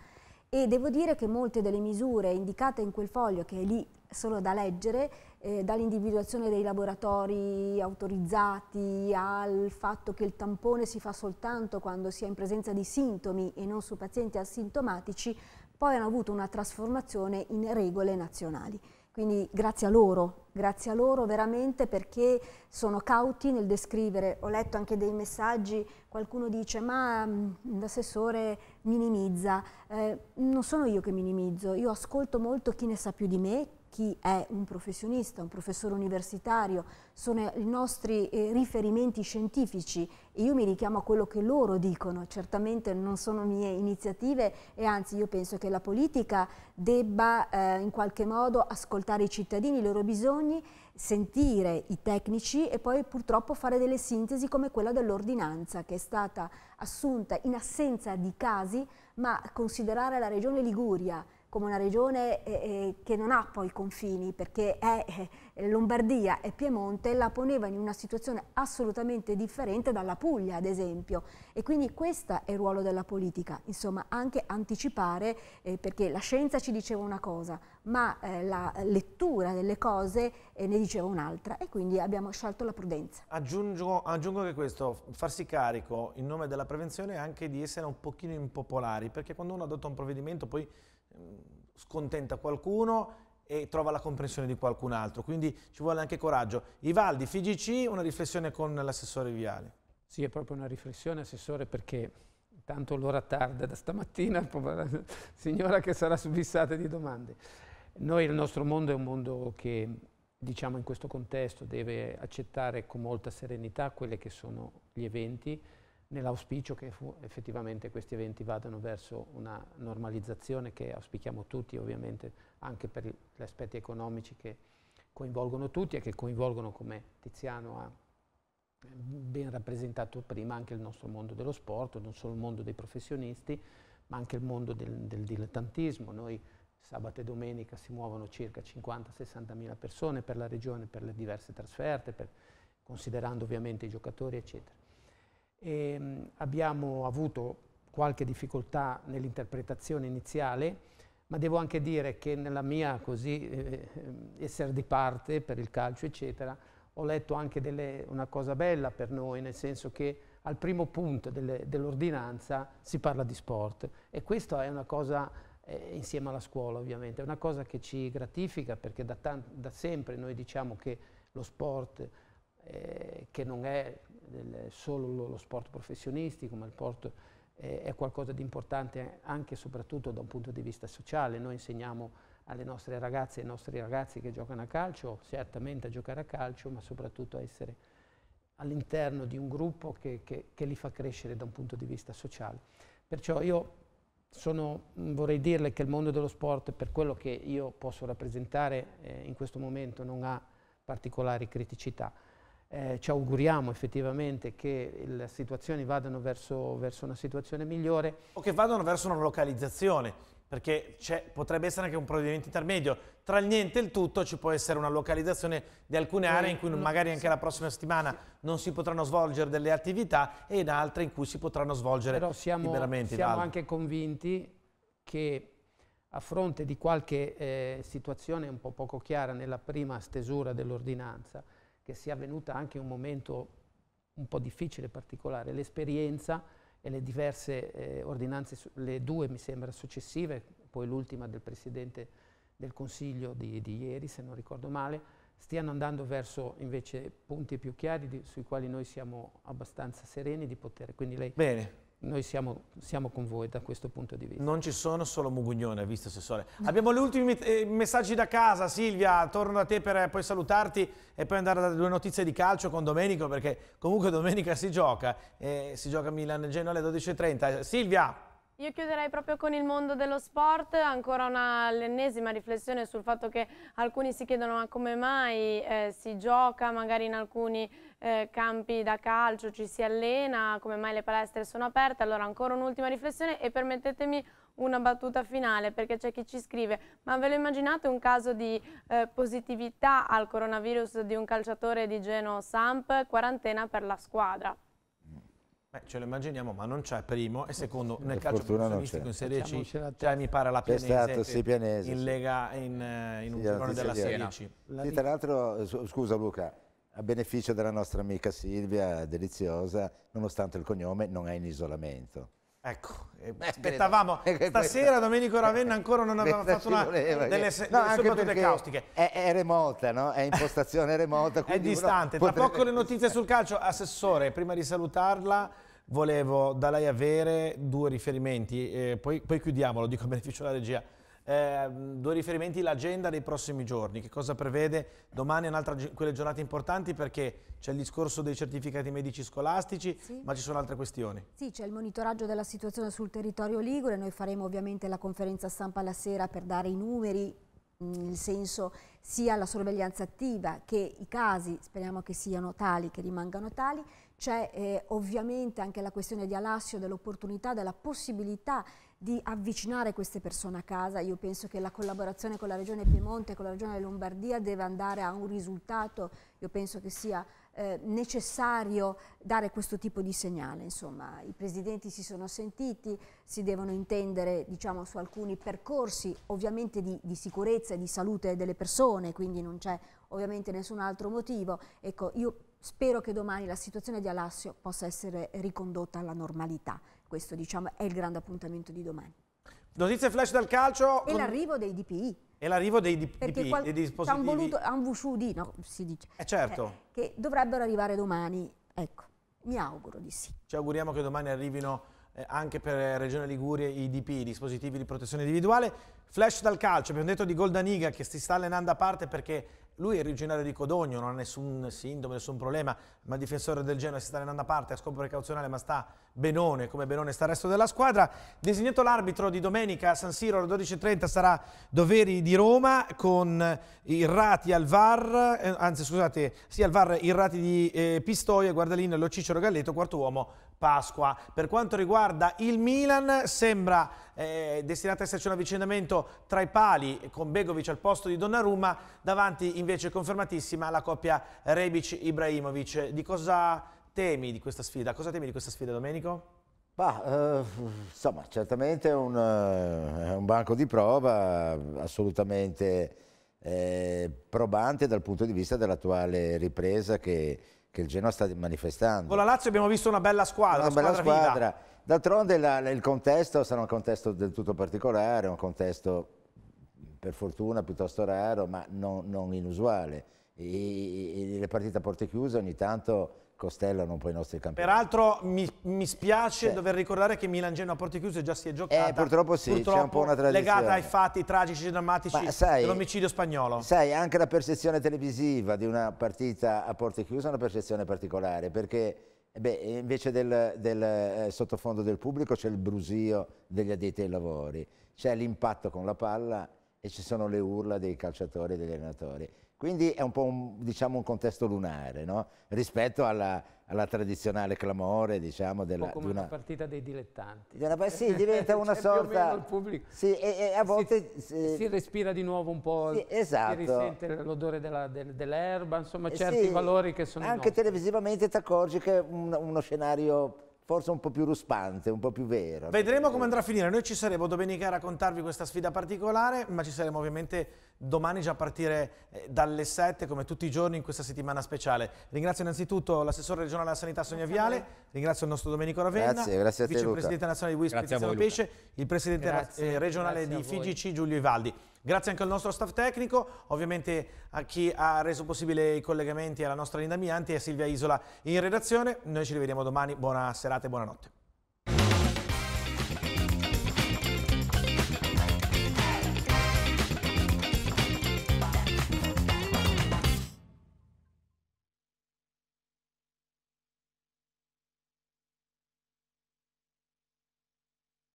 E devo dire che molte delle misure indicate in quel foglio, che è lì solo da leggere, eh, dall'individuazione dei laboratori autorizzati al fatto che il tampone si fa soltanto quando si è in presenza di sintomi e non su pazienti asintomatici, poi hanno avuto una trasformazione in regole nazionali. Quindi grazie a loro, grazie a loro veramente perché sono cauti nel descrivere. Ho letto anche dei messaggi, qualcuno dice ma mm, l'assessore minimizza. Eh, non sono io che minimizzo, io ascolto molto chi ne sa più di me, chi è un professionista, un professore universitario, sono i nostri eh, riferimenti scientifici e io mi richiamo a quello che loro dicono, certamente non sono mie iniziative e anzi io penso che la politica debba eh, in qualche modo ascoltare i cittadini, i loro bisogni, sentire i tecnici e poi purtroppo fare delle sintesi come quella dell'ordinanza che è stata assunta in assenza di casi, ma considerare la regione Liguria come una regione eh, che non ha poi confini, perché è eh, Lombardia e Piemonte, la poneva in una situazione assolutamente differente dalla Puglia, ad esempio. E quindi questo è il ruolo della politica, insomma, anche anticipare, eh, perché la scienza ci diceva una cosa, ma eh, la lettura delle cose eh, ne diceva un'altra e quindi abbiamo scelto la prudenza. Aggiungo, aggiungo che questo, farsi carico in nome della prevenzione è anche di essere un pochino impopolari, perché quando uno adotta un provvedimento poi Ehm, scontenta qualcuno e trova la comprensione di qualcun altro, quindi ci vuole anche coraggio. Ivaldi, FIGC, una riflessione con l'assessore Viale. Sì, è proprio una riflessione, assessore, perché tanto l'ora tarda da stamattina, povera signora che sarà subissata di domande. Noi, il nostro mondo è un mondo che, diciamo, in questo contesto deve accettare con molta serenità quelli che sono gli eventi, nell'auspicio che effettivamente questi eventi vadano verso una normalizzazione che auspichiamo tutti, ovviamente anche per gli aspetti economici che coinvolgono tutti e che coinvolgono, come Tiziano ha ehm, ben rappresentato prima, anche il nostro mondo dello sport, non solo il mondo dei professionisti, ma anche il mondo del, del dilettantismo. Noi sabato e domenica si muovono circa 50-60 mila persone per la regione, per le diverse trasferte, per, considerando ovviamente i giocatori, eccetera. E ehm, abbiamo avuto qualche difficoltà nell'interpretazione iniziale, ma devo anche dire che nella mia così eh, eh essere di parte per il calcio, eccetera, ho letto anche delle, una cosa bella per noi, nel senso che al primo punto dell'ordinanza si parla di sport e questa è una cosa eh, insieme alla scuola ovviamente, è una cosa che ci gratifica perché da, da sempre noi diciamo che lo sport eh, che non è del, solo lo sport professionistico, ma il sport eh, è qualcosa di importante anche e soprattutto da un punto di vista sociale. Noi insegniamo alle nostre ragazze e ai nostri ragazzi che giocano a calcio, certamente a giocare a calcio, ma soprattutto a essere all'interno di un gruppo che, che, che, li fa crescere da un punto di vista sociale. Perciò io sono, vorrei dirle che il mondo dello sport, per quello che io posso rappresentare eh, in questo momento, non ha particolari criticità eh, ci auguriamo effettivamente che le situazioni vadano verso, verso, una situazione migliore. O che vadano verso una localizzazione, perché potrebbe essere anche un provvedimento intermedio. Tra il niente e il tutto ci può essere una localizzazione di alcune aree in cui magari anche la prossima settimana non si potranno svolgere delle attività e in altre in cui si potranno svolgere Però siamo, liberamente. Siamo anche convinti che a fronte di qualche eh, situazione un po' poco chiara nella prima stesura dell'ordinanza, che sia venuta anche un momento un po' difficile, particolare. L'esperienza e le diverse eh, ordinanze, le due mi sembra successive, poi l'ultima del Presidente del Consiglio di, di, ieri, se non ricordo male, stiano andando verso invece punti più chiari di, sui quali noi siamo abbastanza sereni di potere. Quindi lei Bene noi siamo, siamo, con voi da questo punto di vista. Non ci sono solo Mugugnone, visto Assessore. Abbiamo gli ultimi eh, messaggi da casa, Silvia, torno da te per eh, poi salutarti e poi andare a due notizie di calcio con Domenico, perché comunque domenica si gioca, eh, si gioca Milan-Genoa alle 12.30. Silvia! Io chiuderei proprio con il mondo dello sport, ancora l'ennesima riflessione sul fatto che alcuni si chiedono ma come mai eh, si gioca magari in alcuni eh, campi da calcio, ci si allena, come mai le palestre sono aperte. Allora ancora un'ultima riflessione e permettetemi una battuta finale perché c'è chi ci scrive ma ve lo immaginate un caso di eh, positività al coronavirus di un calciatore di Geno Samp quarantena per la squadra Beh, ce lo immaginiamo ma non c'è primo e secondo nel calcio professionistico in Serie C c'è cioè, mi pare la Pianese, stato, pianese in Lega in, eh, in sì, un della Serie C sì, tra l'altro scusa Luca a beneficio della nostra amica Silvia, deliziosa, nonostante il cognome non è in isolamento. Ecco, Beh, eh, aspettavamo. Stasera Domenico Ravenna ancora non aveva fatto una delle, se, no, delle battute caustiche. È, è, remota, no? È impostazione remota. È distante. Tra poco le notizie sul calcio. Assessore, prima di salutarla volevo da lei avere due riferimenti, eh, poi, poi chiudiamo, dico a beneficio della regia. Ehm, due riferimenti all'agenda dei prossimi giorni, che cosa prevede domani un'altra di quelle giornate importanti perché c'è il discorso dei certificati medici scolastici, sì. ma ci sono altre questioni. Sì, c'è il monitoraggio della situazione sul territorio Ligure, noi faremo ovviamente la conferenza stampa la sera per dare i numeri, mm, il senso sia la sorveglianza attiva che i casi, speriamo che siano tali, che rimangano tali. C'è eh, ovviamente anche la questione di Alassio, dell'opportunità, della possibilità di avvicinare queste persone a casa. Io penso che la collaborazione con la Regione Piemonte, e con la Regione Lombardia deve andare a un risultato, io penso che sia eh, necessario dare questo tipo di segnale. Insomma, i presidenti si sono sentiti, si devono intendere diciamo, su alcuni percorsi ovviamente di, di sicurezza e di salute delle persone, quindi non c'è ovviamente nessun altro motivo. Ecco, io spero che domani la situazione di Alassio possa essere ricondotta alla normalità. Questo diciamo, è il grande appuntamento di domani. Notizie flash dal calcio. E con... l'arrivo dei DPI. E l'arrivo dei DPI, Perché qual- dei dispositivi. Hanno voluto, hanno vusciudi, no, si dice. Eh certo. Eh, che dovrebbero arrivare domani, ecco, mi auguro di sì. Ci auguriamo che domani arrivino eh, anche per eh, Regione Liguria i DP, dispositivi di protezione individuale. Flash dal calcio, abbiamo detto di Goldaniga che si sta allenando a parte perché lui è originario di Codogno, non ha nessun sintomo, nessun problema, ma il difensore del Genoa si sta allenando a parte a scopo precauzionale, ma sta benone, come benone sta il resto della squadra. Designato l'arbitro di domenica a San Siro alle 12.30 sarà Doveri di Roma con Irrati al VAR, eh, anzi scusate, sì al VAR Irrati di eh, Pistoia, Guardalino e Lo Cicero Galletto, quarto uomo Pasqua. Per quanto riguarda il Milan, sembra eh, destinata a esserci un avvicinamento tra i pali con Begovic al posto di Donnarumma, davanti invece confermatissima la coppia Rebic-Ibrahimovic. Di cosa temi di questa sfida? Cosa temi di questa sfida, Domenico? Bah, eh, insomma, certamente è un, eh, un, banco di prova assolutamente eh, probante dal punto di vista dell'attuale ripresa che che il Genoa sta manifestando. Con la Lazio abbiamo visto una bella squadra, una, una bella squadra, squadra. D'altronde il contesto sarà un contesto del tutto particolare, un contesto per fortuna piuttosto raro, ma non, non inusuale. E, e, le partite a porte chiuse ogni tanto costellano poi i nostri campioni. Peraltro mi, mi spiace sì. dover ricordare che Milan Genoa a porte chiuse già si è giocata. Eh, purtroppo sì, purtroppo c'è un po' una tradizione. Legata ai fatti tragici e drammatici dell'omicidio spagnolo. Sai, anche la percezione televisiva di una partita a porte chiuse è una percezione particolare, perché eh, beh, invece del, del eh, sottofondo del pubblico c'è il brusio degli addetti ai lavori, c'è l'impatto con la palla e ci sono le urla dei calciatori e degli allenatori. Quindi è un po' un, diciamo, un contesto lunare no? rispetto alla, alla, tradizionale clamore diciamo, della, un come di una, una, partita dei dilettanti. Della, sì, diventa una sorta... Sì, e, e, a volte... Si, si, si, respira di nuovo un po', sì, esatto. si risente l'odore dell'erba, insomma eh, certi sì, valori che sono... Anche nostri. televisivamente ti accorgi che è un, uno scenario forse un po' più ruspante, un po' più vero. Vedremo come andrà a finire. Noi ci saremo domenica a raccontarvi questa sfida particolare, ma ci saremo ovviamente domani già a partire eh, dalle 7 come tutti i giorni in questa settimana speciale. Ringrazio innanzitutto l'assessore regionale alla sanità Sonia Viale, ringrazio il nostro Domenico Ravenna, grazie, grazie a te, vicepresidente Luca. nazionale di WISP Tiziano Pesce, il presidente grazie, eh, regionale di FIGC Giulio Ivaldi. Grazie anche al nostro staff tecnico, ovviamente a chi ha reso possibile i collegamenti alla nostra Linda Mianti e a Silvia Isola in redazione. Noi ci rivediamo domani, buona serata e buonanotte.